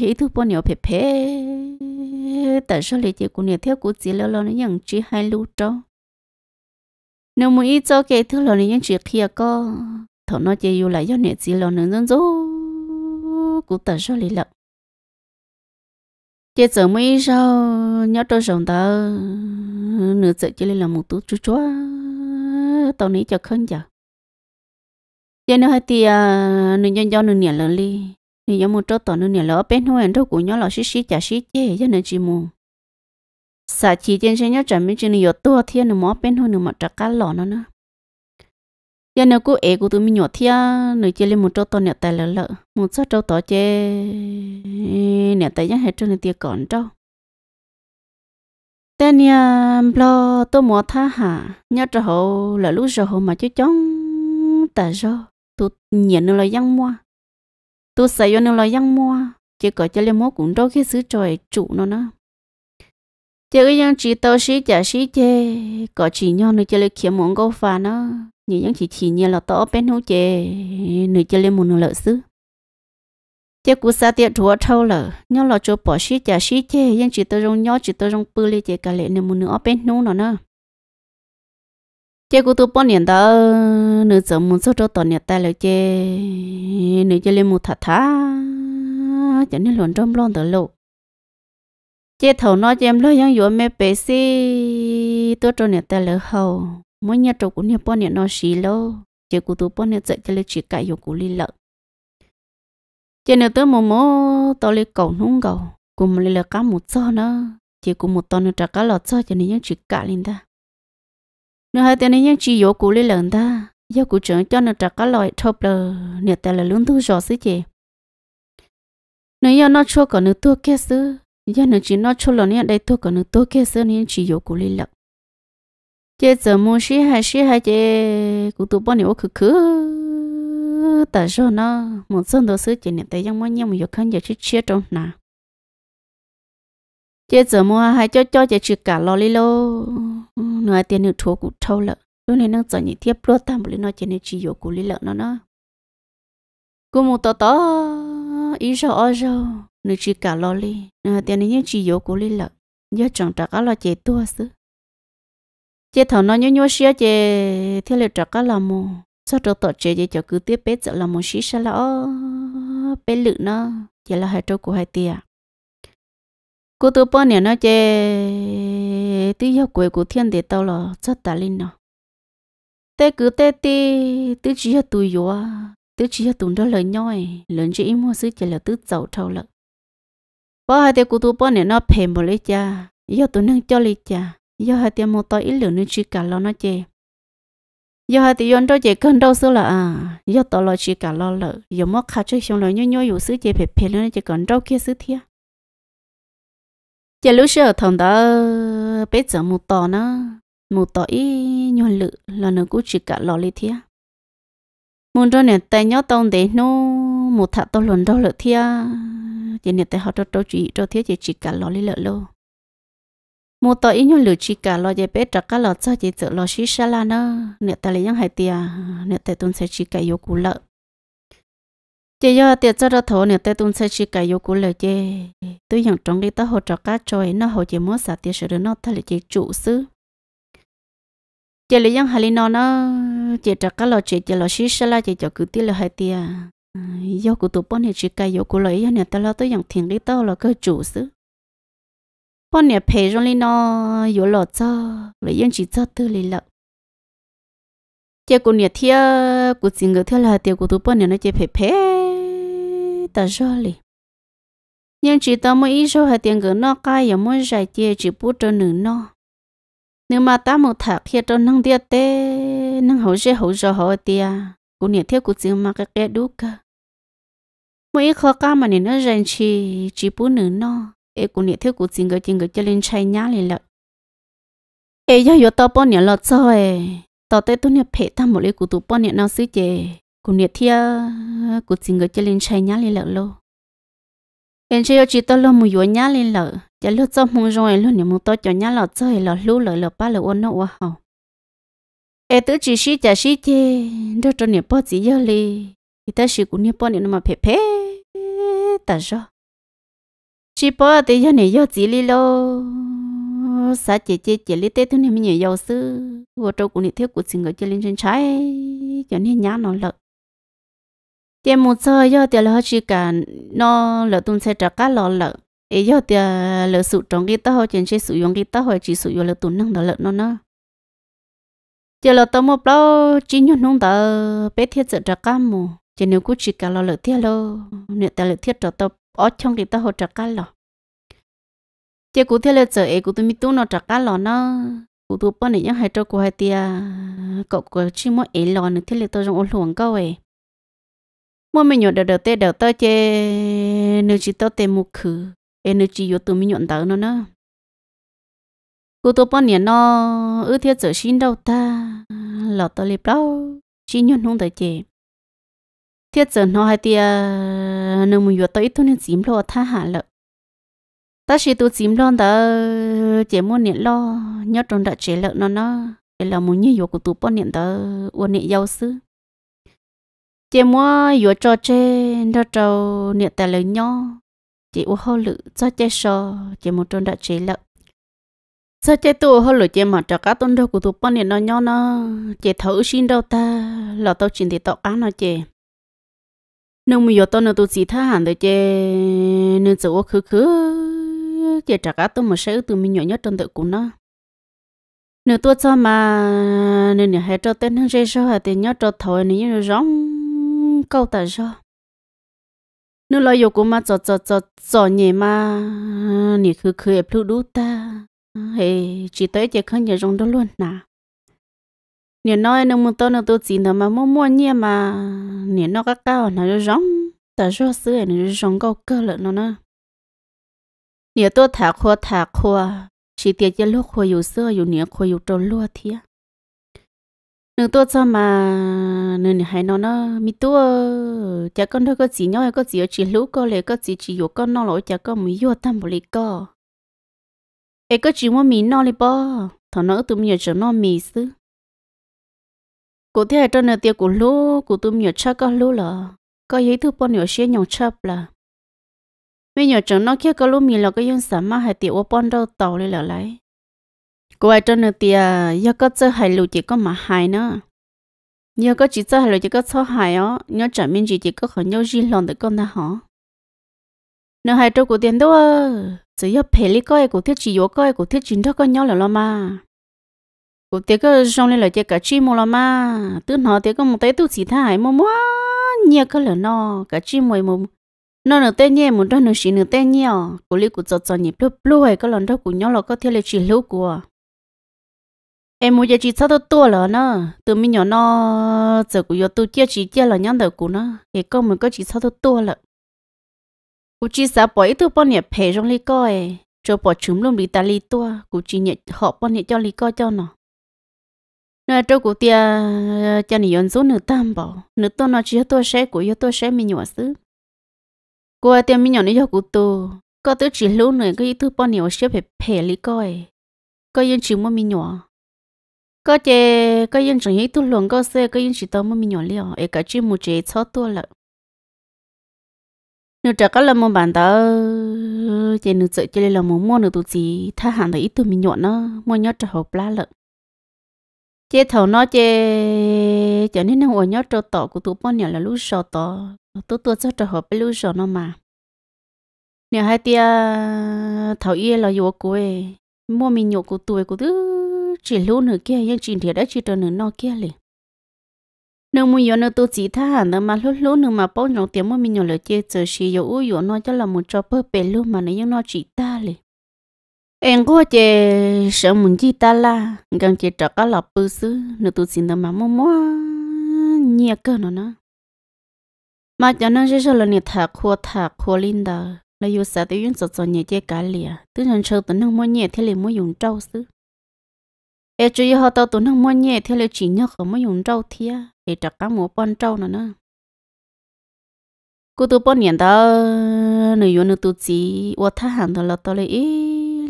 vậy thứ bọn nhé phê phê tại sao lại chị của nhé theo của chị lâu lâu nó nhận chỉ hai lúc trâu nếu muốn ít cho cái thứ lâu nó nhận chỉ kia co, thằng nó chơi u lại do nhé chị lâu nó dân dỗ của tại sao lại lặng chị sợ mấy sao nhớ tôi rồng tớ nửa sợ chỉ là một tú chú chúa tao nấy cho khăn giờ giờ nữa hai tia nửa nhân do nửa nhẹ lớn li nửa do một chỗ tao nửa nhẹ lớn bên hoa anh đâu cũng nhớ là xí xí chả xí chê cho nên chỉ mù sợ chỉ trên xe nhớ chẳng mấy chuyện nhiều tua thiên nửa mỏ bên hoa nửa mỏ trắc cá lọ nó nữa giờ nếu cô ấy của tụi mình nhọt thia à, nếu chơi lên một chỗ to nẹt tài là lợ một số trâu to chê nẹt tài nhắc hết trơn thì tiệc còn trâu tên nhà lo tôi mua tha hả nhớ trâu họ là lúc giờ họ mà chứ chóng tại do tôi nhận nó là dân mua tôi xài cho nó là dân mua chỉ có cho lên một cũng trâu khi xứ trời chủ nó nữa chỉ cái dân chỉ tao xí chả xí chê có chỉ nhau nữa chỉ lấy kiếm món câu phà nó nhị những chỉ chỉ nhẹ là tỏ bên hữu chè nữ chơi lên một nửa lợi xứ chế cú sa tiệt chúa thâu lợ nhau là chỗ bỏ xí chả xí chè nhưng chỉ tôi rong nhau chỉ tôi rong bự lên chè cả lệ nên một nửa bên hông nó nữa chế cú tôi bao niệm đó nữ giờ muốn số cho tỏ niệm tay lợi chè nữ chơi lên một thả thà, chẳng nên luồn trong lòng tờ lộ chế thầu nó em lo yang yếu mẹ bể xí tôi cho niệm tay lợi hậu mỗi nhà trâu cũng nhà bọn nhà nó xí lô chỉ cụ tụ bọn nhà dạy cho lấy chỉ cãi yêu cụ li lợ chỉ nữa tới mồm mồm tao lấy cầu nung cầu cùng lấy là cá một cho nữa chỉ cùng một tao nữa trả cá lọt cho cho nên những chỉ cãi lên ta nữa hai tên những chỉ yêu cụ lì lợn ta giờ cụ trưởng cho nữa trả cá lọt thộp lờ nhà ta là lương thu rõ xí chị nếu yêu nó chua còn nữa tua kia xứ giờ nó chỉ nó chua lợn nhà đây tua còn nữa tua kia xứ nên chỉ yêu cụ li lợn chế giờ mua xí hai xí hai chế cụ tụ bọn nhiều ô khứ ta cho nó một số đồ sứ chế niệm tay trong mỗi nhau một dục khăn giờ chỉ chia trong nà chế giờ mua hai cho cho chế chữ cả lo li lô nửa tiền nửa thua cụ thâu lợ lúc này nó giờ nhị tiếp lo tạm bự nó chế nửa chỉ dục cụ li lợ nó nó cụ một tò tò ý rồi ở rồi nửa chỉ cả lo li nửa tiền nửa chỉ dục cụ li lợ giờ chẳng trả cả lo chế tua sứ chế thầu nó nhớ nhớ xía chế thế là trọc cá làm mồ sau trọc tọt chế chế cho cứ tiếp bếp giờ làm mồ xí xả lỡ bé lự nó chế là hai trâu của hai tia cô tôi bao nhiêu nó chế tí hiệu quế của thiên để tao là rất tà linh nó tê cứ tê tê tứ chỉ hiệu tùy yếu tứ chỉ hiệu tùn đó lời nhoi lớn chỉ im hoa sứ chế là tứ giàu trâu lợn bao hai tê cô tôi bao nhiêu nó phèm một lấy cha yêu tụi nâng cho lấy cha giờ hai tiền một tỏi ít lượng nên chỉ cả lo nó chê giờ hai tiền cho chê cơn đâu xưa là à giờ tỏi lo chỉ cả lo lợ giờ mất khá chơi xong rồi nhớ nhớ dù xứ chê phê phê nữa chê còn đau kia xứ thia chê lúc xưa thằng đó bé giờ một tỏi nó một tỏi nhon lự là nó cũng chỉ cả lo lấy thia muốn cho nè tay nhớ tông để nó một thằng tao luận đau lợ thia chỉ nè tay họ cho trâu chỉ cho thia chê chỉ cả lo lấy lợ lô mua tỏi ít nhau lửa chỉ cả lo dẹp bé trắc cả lo cho chỉ sợ lo xí xa là nó nè ta lấy những hai tia nè ta tuân sẽ chỉ cả yêu cũ lợ chỉ do tia cho ra thổ nè ta tuân sẽ chỉ cả yêu cũ lợ chứ tôi hiện trong đi ta hỗ trợ cá trôi nó hỗ trợ mua sả tia sửa nó ta lấy chỉ chủ sư chỉ lấy những hai ly nó nó chỉ cả lo chỉ chỉ lo xí xa la chỉ cho cứ tia là hai tia do cụ tụ bọn này chỉ cả yêu cũ lợ nè ta lo tôi hiện thiền đi tao là cơ chủ sư bọn nhà phê rồi lên nó yếu lọ cho lấy yên chỉ cho tư lấy lợ tiếc của nhà thia của chính người thia là tiếc của tụi bọn nhà nó chơi phê phê ta rồi lì nhưng chỉ tao mới ý số hai tiền gỡ nó cay và mới giải chia chỉ bút cho nửa nó nếu mà ta một thạc khi cho năng tiệt tê năng hậu sẽ hậu giờ hậu tia cũng nhớ theo cuộc sống mà cái cái đú cả mỗi khó ca mà nên nó dành chỉ chỉ bút nửa nó ê cũng nhớ thiếu của xin người chuyện người cho lên chạy nhá lên lợ ê giờ yo tao bao nhiêu lợ rồi, ê tao tới tôi nhớ phê ta một lấy cũng tụ bao nhiêu nào xứ chè cũng nhớ thiếu của xin người cho lên chạy nhá lên lợ luôn em chỉ chỉ tao lo mua nhá lên lợ chỉ lo cho mua rồi luôn nhớ mua tao cho nhá lợ cho ê lợ lú lợ lợ ba lợ ôn nó hoa hậu ê tới chỉ xí chả xí chê đó cho nhớ bao chỉ giờ li thì ta xí cũng nhớ bao nhiêu mà phải phải, ta rồi chỉ bỏ thì cho này do chỉ lý lo sa chỉ chỉ chỉ lý tết thứ này mình nhiều sư vô trâu cũng thiếu của sinh người chỉ lên trên trái cho nên nhà nó lợi tiền một số do tiền là chỉ cả nó là tung xe trả cả lò lợi ấy do tiền là sự trong cái tao trên xe sử dụng cái tao chỉ sử dụng là tụng năng đó lợi nó nó tiền là tao một bao chỉ nhung nung tờ bé thiết trả cả mù chỉ nếu cứ chỉ cả lò lợi thiết lo nếu ta lợi thiết trả tao ở trong thì ta hỗ trợ cả lò chị cụ thế là giờ ấy cụ tôi mi tu nó trợ cả lò nó cụ tôi bọn này nhá hai trâu cụ hai tia cậu cụ chỉ mỗi ấy lò nữa thế là tôi dùng ô luồng câu ấy mỗi mình nhọn đầu đầu tê đầu tơ chê nếu chỉ tao tê một khử em nếu chỉ vô tụi mình nhọn tớ nó nó cô tôi bọn này nó ư thiết giờ xin đâu ta lọ tao liệp đâu chỉ nhọn không tới chê thiết giờ nó hai tia Ờ, nó muốn vừa tới tôi nên chìm lo tha hạ lợ ta chỉ tôi chìm lo đó chỉ muốn niệm lo nhớ trong đã chế lợ nó nó là muốn như vừa của tôi bao niệm đó uốn niệm giàu sư chỉ mua vừa cho chế đó trâu niệm tài lời nhau chỉ uống hô lự cho chế so chỉ muốn trong đã chế lợ sao chế tu hơn lười chế mà cho cá tôn đâu của tụ bọn này nó nhau nó chế thử xin đâu ta là tao chỉ để tao cá nó chế nông mì tôi nó tôi chỉ thà hẳn rồi chứ nên chỗ khứ khứ chứ chả cá tôi mà sẽ từ mình nhỏ nhất trong tự của nó nửa tôi cho mà nên nhà hai cho tên hàng dây sao hạt tiền nhớ cho thôi nên như rong câu ta sao nửa lo yêu của mà cho cho cho cho nhẹ mà nỉ khứ khứ ép lưu đu ta hệ chỉ tới chỉ không nhớ rong đó luôn nào nè nói nó muốn tôi nó tôi chỉ nó mà mua mua nhia mà nè nó các cao nó rong ta rong sữa nó rong gạo cơ lợn nó nè nè tôi thả khoa thả khoa chỉ tiếc cho lúc khoa dù sữa dù nè khoa dù trâu lúa thia nè tôi cho mà nè nè hay nó nó mi tôi chả con thôi có chỉ nhau có chỉ chỉ lú có lẽ có chỉ chỉ yếu con nó lỗi chả có mới vô tâm bồ lì co ấy có chỉ mua mi nó lì bò thằng nó tụi mình giờ nó mi xứ cụ thể cho nửa tiêu của lú cụ tụm nhiều cha có lú là có giấy thư bao nhiều xe nhiều chập là mấy nhiều chồng nó kia có lú mì là có dân sản mà hay tiêu ô bón đâu tàu lên là lấy cụ ở cho nửa tiêu giờ có chơi hay lú chỉ có mà hay nữa giờ có chỉ chơi hay lú chỉ có chơi hay ó nhớ trả mình chỉ chỉ có khỏi nhau gì lòng được con ta hả nửa hay cho của tiền đâu à chỉ có phải lý coi của thiết chỉ yếu coi của thiết chính đó có nhau là lo mà cô tiếc cái trong lên là tiếc cả chim mua mà tứ nó tiếc cái một tay tu chỉ thay mua mua nhiều cái là nó cả chim mua mua nó nửa tay nhẹ một đôi nửa xí nửa tay nhẹ cô lấy cô chọn chọn nhịp lúc lúc hay cái lần đó cô nhớ là có thể là chỉ lúc của em muốn giờ chỉ sao tôi tua là nó từ mình nhỏ nó giờ cô giờ tôi chơi chỉ chơi là nhắn đời của nó thì con mình có chỉ sao tôi tua là cô chỉ sợ bỏ ít tôi bao nhiêu phe trong ly coi e. cho bỏ chúng luôn bị ta ly tua cô chỉ nhẹ họ bao nhiêu cho ly coi cho nó nè trâu cụ tia cha nị yon số nửa tam bảo nửa tuần nó chỉ to sẽ cụ yếu to sẽ mình nhỏ xứ cụ tia mình nhỏ nị cho cụ tu có tứ chỉ lú nửa cái thứ bao nhiêu sẽ phải phe lý coi có yên chỉ mua mình nhỏ có chế có yên chẳng hiểu tu luôn có xe có yên chỉ tao mua mình nhỏ liao ấy cả chỉ một chế cho tua lợ nửa trả có là một bản tao chè nửa sợ chỉ là một mua nửa tu gì tha hàng thấy ít tu mình nhỏ nó mua nhớ trả hộp lá lợn chế thầu nó chế cho nên nó hồi nhớ trâu tọ của tụi bọn nhỏ là lúc sọ tọ tụi tôi cho trâu hợp với lúc sọ nó mà nếu hai tia thầu yên là vô cuối mua mình nhổ của tuổi của thứ chỉ lúc nữa kia nhưng chỉ thiệt đã chỉ cho nữa nó kia liền nếu muốn nhổ nữa tôi chỉ tha hẳn mà lúc lúc nữa mà bao nhiêu tiền mua mình nhổ là chế giờ xí yếu yếu nó cho là một trò bơ bể lúc mà nếu nó chỉ ta liền em có chè sợ mình chi ta la gần chè trọ cá lọc bự xứ nửa tụ xin mà mua mua nhia cơ nó nó mà cho nó sẽ là nhiệt thả khua thả khua linh đờ là yêu sợ tới yên sợ sợ nhẹ chè cá lìa tức là sợ tụi nó mua nhẹ thế liền mua dùng trâu xứ em chú ý họ tao tụi nó mua nhẹ thế liền chỉ nhớ không mua dùng trâu thia để trọ cá mua bón trâu nó nó cô tụi bón nhẹ đó nửa yêu nửa tụ chỉ ô thả hàng đó là tao lấy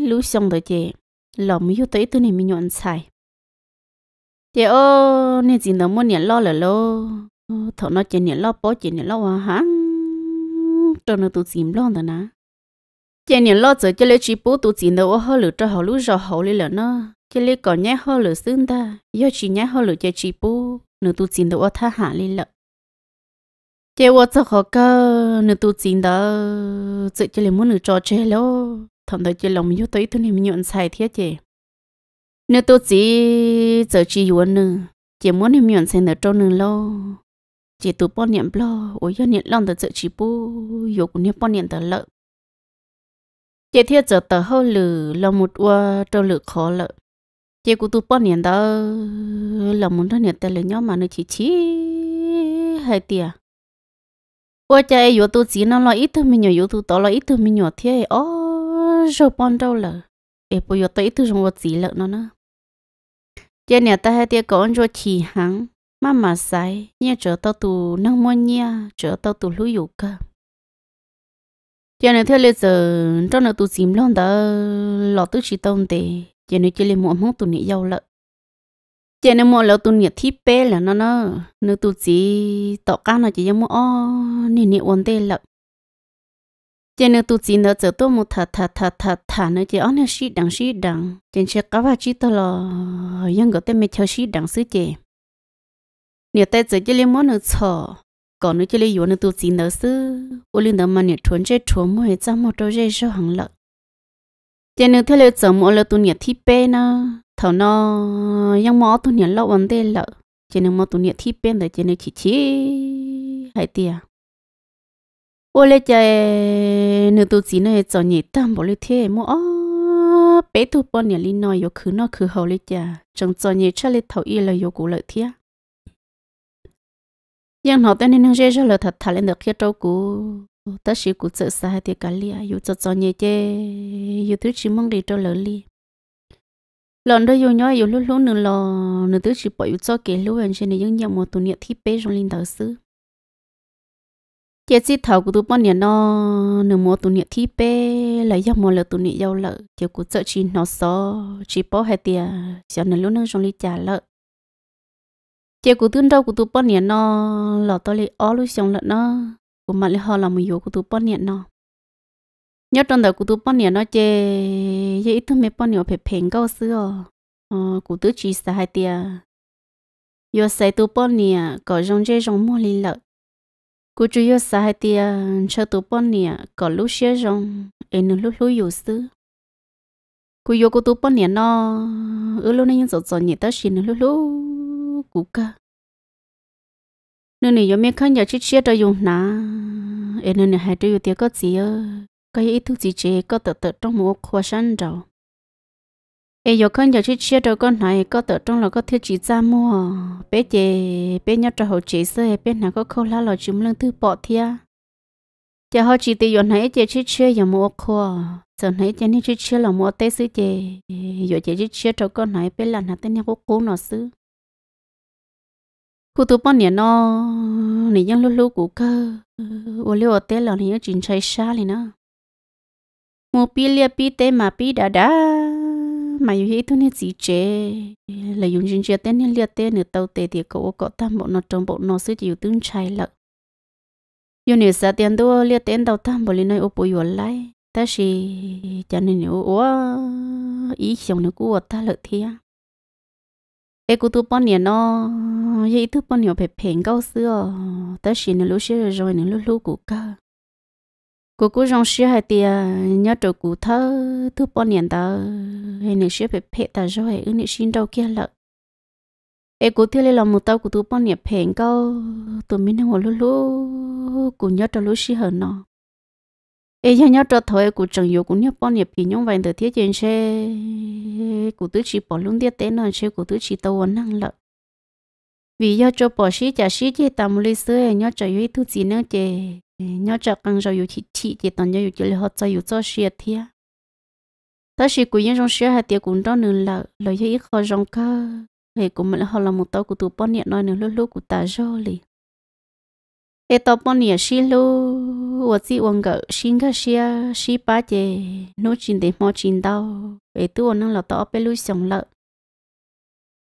lưu xong tới chị lò mới yêu tới tôi này mình nhọn xài chị ô nên gì nó muốn nhận lo là lo thọ nó chị nhận lo bó chị nhận lo hòa hãng cho nó tụi dìm lo đó nè chị nhận lo rồi chị lấy chỉ bố tụi dìm đâu họ lựa cho họ lũ rồi họ lấy là nó chị lấy còn nhé họ lựa xương ta do chị nhé họ lựa chị chỉ bố nó tụi dìm đâu tha hạ lấy lợ chị ô cho họ cơ nó tụi dìm đó chị chị lấy muốn lựa cho chị lo thằng tôi chỉ lòng yếu tới tôi nên nhuận xài thiết chị nếu tôi chỉ giờ chỉ yếu nữa chỉ muốn em nhuận xài nữa trong nữa lâu chỉ tụ bao niệm lo ôi giờ niệm lòng tôi giờ chỉ bu yếu cũng niệm bao niệm tờ lợ chỉ thiết giờ tờ hơi lử lo một ua trâu lử khó lợ chỉ cũng tụ bao niệm đó là muốn đó niệm tờ lợ nhau mà nó chỉ chỉ hai tia ôi cha yếu tôi chỉ nó lo ít thôi mình nhỏ yếu tu tao lo ít thôi mình nhỏ thế ô rồi bọn đâu lợ để bây giờ tới từ trong vật gì lợ nó nữa giờ nhà ta hay tiếc con cho chỉ hàng mà mà sai nhớ chờ tao tụ năng mua nhà chờ tao tụ lũ dụ cơ giờ này theo lệ giờ trong nó tù xím luôn đó lọt tức chỉ tông tệ giờ này chỉ lấy mua món tụ nhị giàu lợ giờ này mua lợ tù nhị thịt bé là nó nó nước tù chỉ tọt cá nó chỉ cho mua nên nên uốn tê lợ cho nên tôi chỉ nó giờ tôi một thà thà thà thà thà nữa chỉ ăn nó xí đằng xí đằng trên xe cá vào chỉ tôi là những cái tên mình theo xí đằng xứ chị nhiều tay giờ chỉ liên món nữa chờ còn nữa chỉ liên yếu nữa tôi chỉ nó xứ ô liên đó mà nhiều chuẩn chế chuẩn mua hết ra một đôi dây số hàng lợn cho nên thế là giờ mua là tôi nhiều thi bê nó thảo nó những món tôi nhiều lâu vấn đề lợn cho nên món tôi nhiều thi bê rồi cho nên chỉ chỉ hay tiền 我嘞在那肚子呢，早年当不了天么啊，白头半年里呢，有去那去后嘞家，正早年吃了头一了有过了天。ยังเราแต่ในนั่งเชื่อเราถัดถัดเล่นเด็กแค่เจ้ากูแต่สิกูจะสาเหตุกันเลียอยู่จะจอนเย่เจอยู่ทุกชิมังดีเจ้าเลยลีหลอนได้อยู่ย่อยอยู่ลุ้นลุ้นหนึ่งหลอนหนึ่งทุกชิปอยู่เจ้าเกลือเองเช่นยังยังมัวตัวเนี้ยที่เป้จงลินเตอร์ซื้อ chị chỉ thầu của tụi bọn nhà nó nửa mùa tụi nhà thi bê lại dòng mùa là tụi nhà giàu lợ chị cũng sợ chị nó so chỉ bỏ hai tiền cho nên lúc nương trong ly trả lợ chị ờ, cũng tương đâu của tụi bọn nhà nó là tôi lấy ó lúc xong lợ nó của mà lấy họ là một yếu của tụi bọn nhà nó nhớ trong đầu của tụi bọn nhà nó chị chị ít thương mấy bọn nhà phải phèn câu xưa ờ của tụi chị xài hai tiền giờ xài tụi bọn nhà có rong chơi rong mua lì lợ ờ, cô chú yêu sa hai tia cho tụ bọn nè có lúc xé rong em nó lúc lúc yếu sư cô yêu cô tụ bọn nè nó ở lúc này những giọt giọt nhẹ ta xin nó lúc lúc cú ca nên này yếm khăn giờ chích xé cho dùng nà em nên hai chú yêu tia có gì ơ cái ý thức gì chế có tự tự trong một khoa sanh rồi ấy giờ con giờ chỉ chia đôi con này có tự trong là có thiết chỉ ra mua bé chị bé nhớ cho hậu chị xe bé nào có khâu la là chúng lưng thứ bỏ thia giờ họ chỉ tiêu này chị chỉ chia giờ mua khô giờ này chị nên chỉ chia là mua tê sứ chị giờ chị chỉ chia cho con này bé là nào tên nhà có cố nó sứ cụ tụi bọn nhà nó nị nhân lú lú cụ cơ ô liu tê là nị nhân chỉnh chạy xa liền á mua pi lia pi tê mà pi đã đã mà yêu hết tôi nên gì chế là dùng chuyện chuyện tên nên liệt tên nữa tàu tệ thì cậu có tham bộ nó trong bộ nó sẽ chịu tương trái lợ yêu nếu sao tiền đó liệt tên tàu tham bộ lên nơi ô bùi lại ta chỉ cho nên nếu ô ý chồng nó của ta lợ thì à ê cô tôi bọn nhà nó vậy tôi bọn nhà phải phèn cao xưa ta chỉ nó lúc xưa rồi nó lúc lúc của cả cô cô rong xí hay thì nhớ trâu cụ thơ thứ bao niên đó hay nữ xí phải phe ta rồi hay nữ xí đâu kia lợ em cụ thiết là một tao cụ thứ bao niên phèn câu tụi mình đang ngồi lú lú cụ nhớ trâu lú xí hơn nó em nhớ nhớ trâu thôi cụ chẳng yêu cụ nhớ bao niên phèn nhung vậy từ thiết trên xe cụ thứ chỉ bỏ luôn tiếc tên nó xe cụ thứ chỉ tàu năng lợ vì do cho bỏ sĩ trả sĩ thì tạm lấy sữa nhớ cho yêu thu chỉ nữa chứ nhớ cho cần rồi yêu chỉ chỉ thì tạm nhớ yêu chỉ học cho yêu cho sĩ thì à ta sĩ cũng nhớ trong sĩ hay tiệc cũng đó nữa là lời cho ít khó trong cơ thì cũng mình họ là một tàu của tụ bọn nhện nói nữa lúc lúc của ta rồi liền ê tàu bọn nhện sĩ lô 我只问个新个些西巴姐，侬真得冇见到，诶，对我那老大被路上了。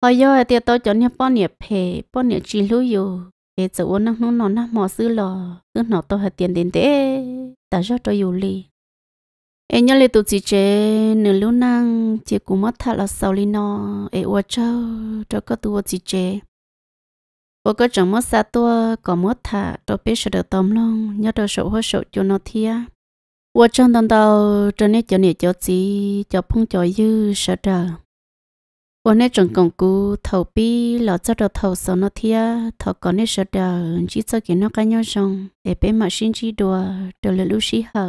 họ yo tiệt tôi cho nhé bao nhiêu phe bao nhiêu chỉ lú yo để cho uống năng nó nó nó mò xứ lò cứ nó tôi hết tiền đến thế ta cho tôi yêu li em nhớ lấy tụi chị chế nửa lú năng chỉ cũng mất thà là sau li nó em uống cho cho có tụi chị chế bố có chẳng mất xa tua có mất thà tôi biết sợ được tóm luôn nhớ tôi sợ hơi sợ cho nó thia uống trong tầm đầu cho nên cho nè cho chị cho phong cho dư sợ đời วันนี้จงกงกูทอปีหลอจะดอทอสนเทียทอก่อนนี้เสดาจีจะกินนกันยองจงเอเป็นมาชินจีดัวเดลลูชีเหอ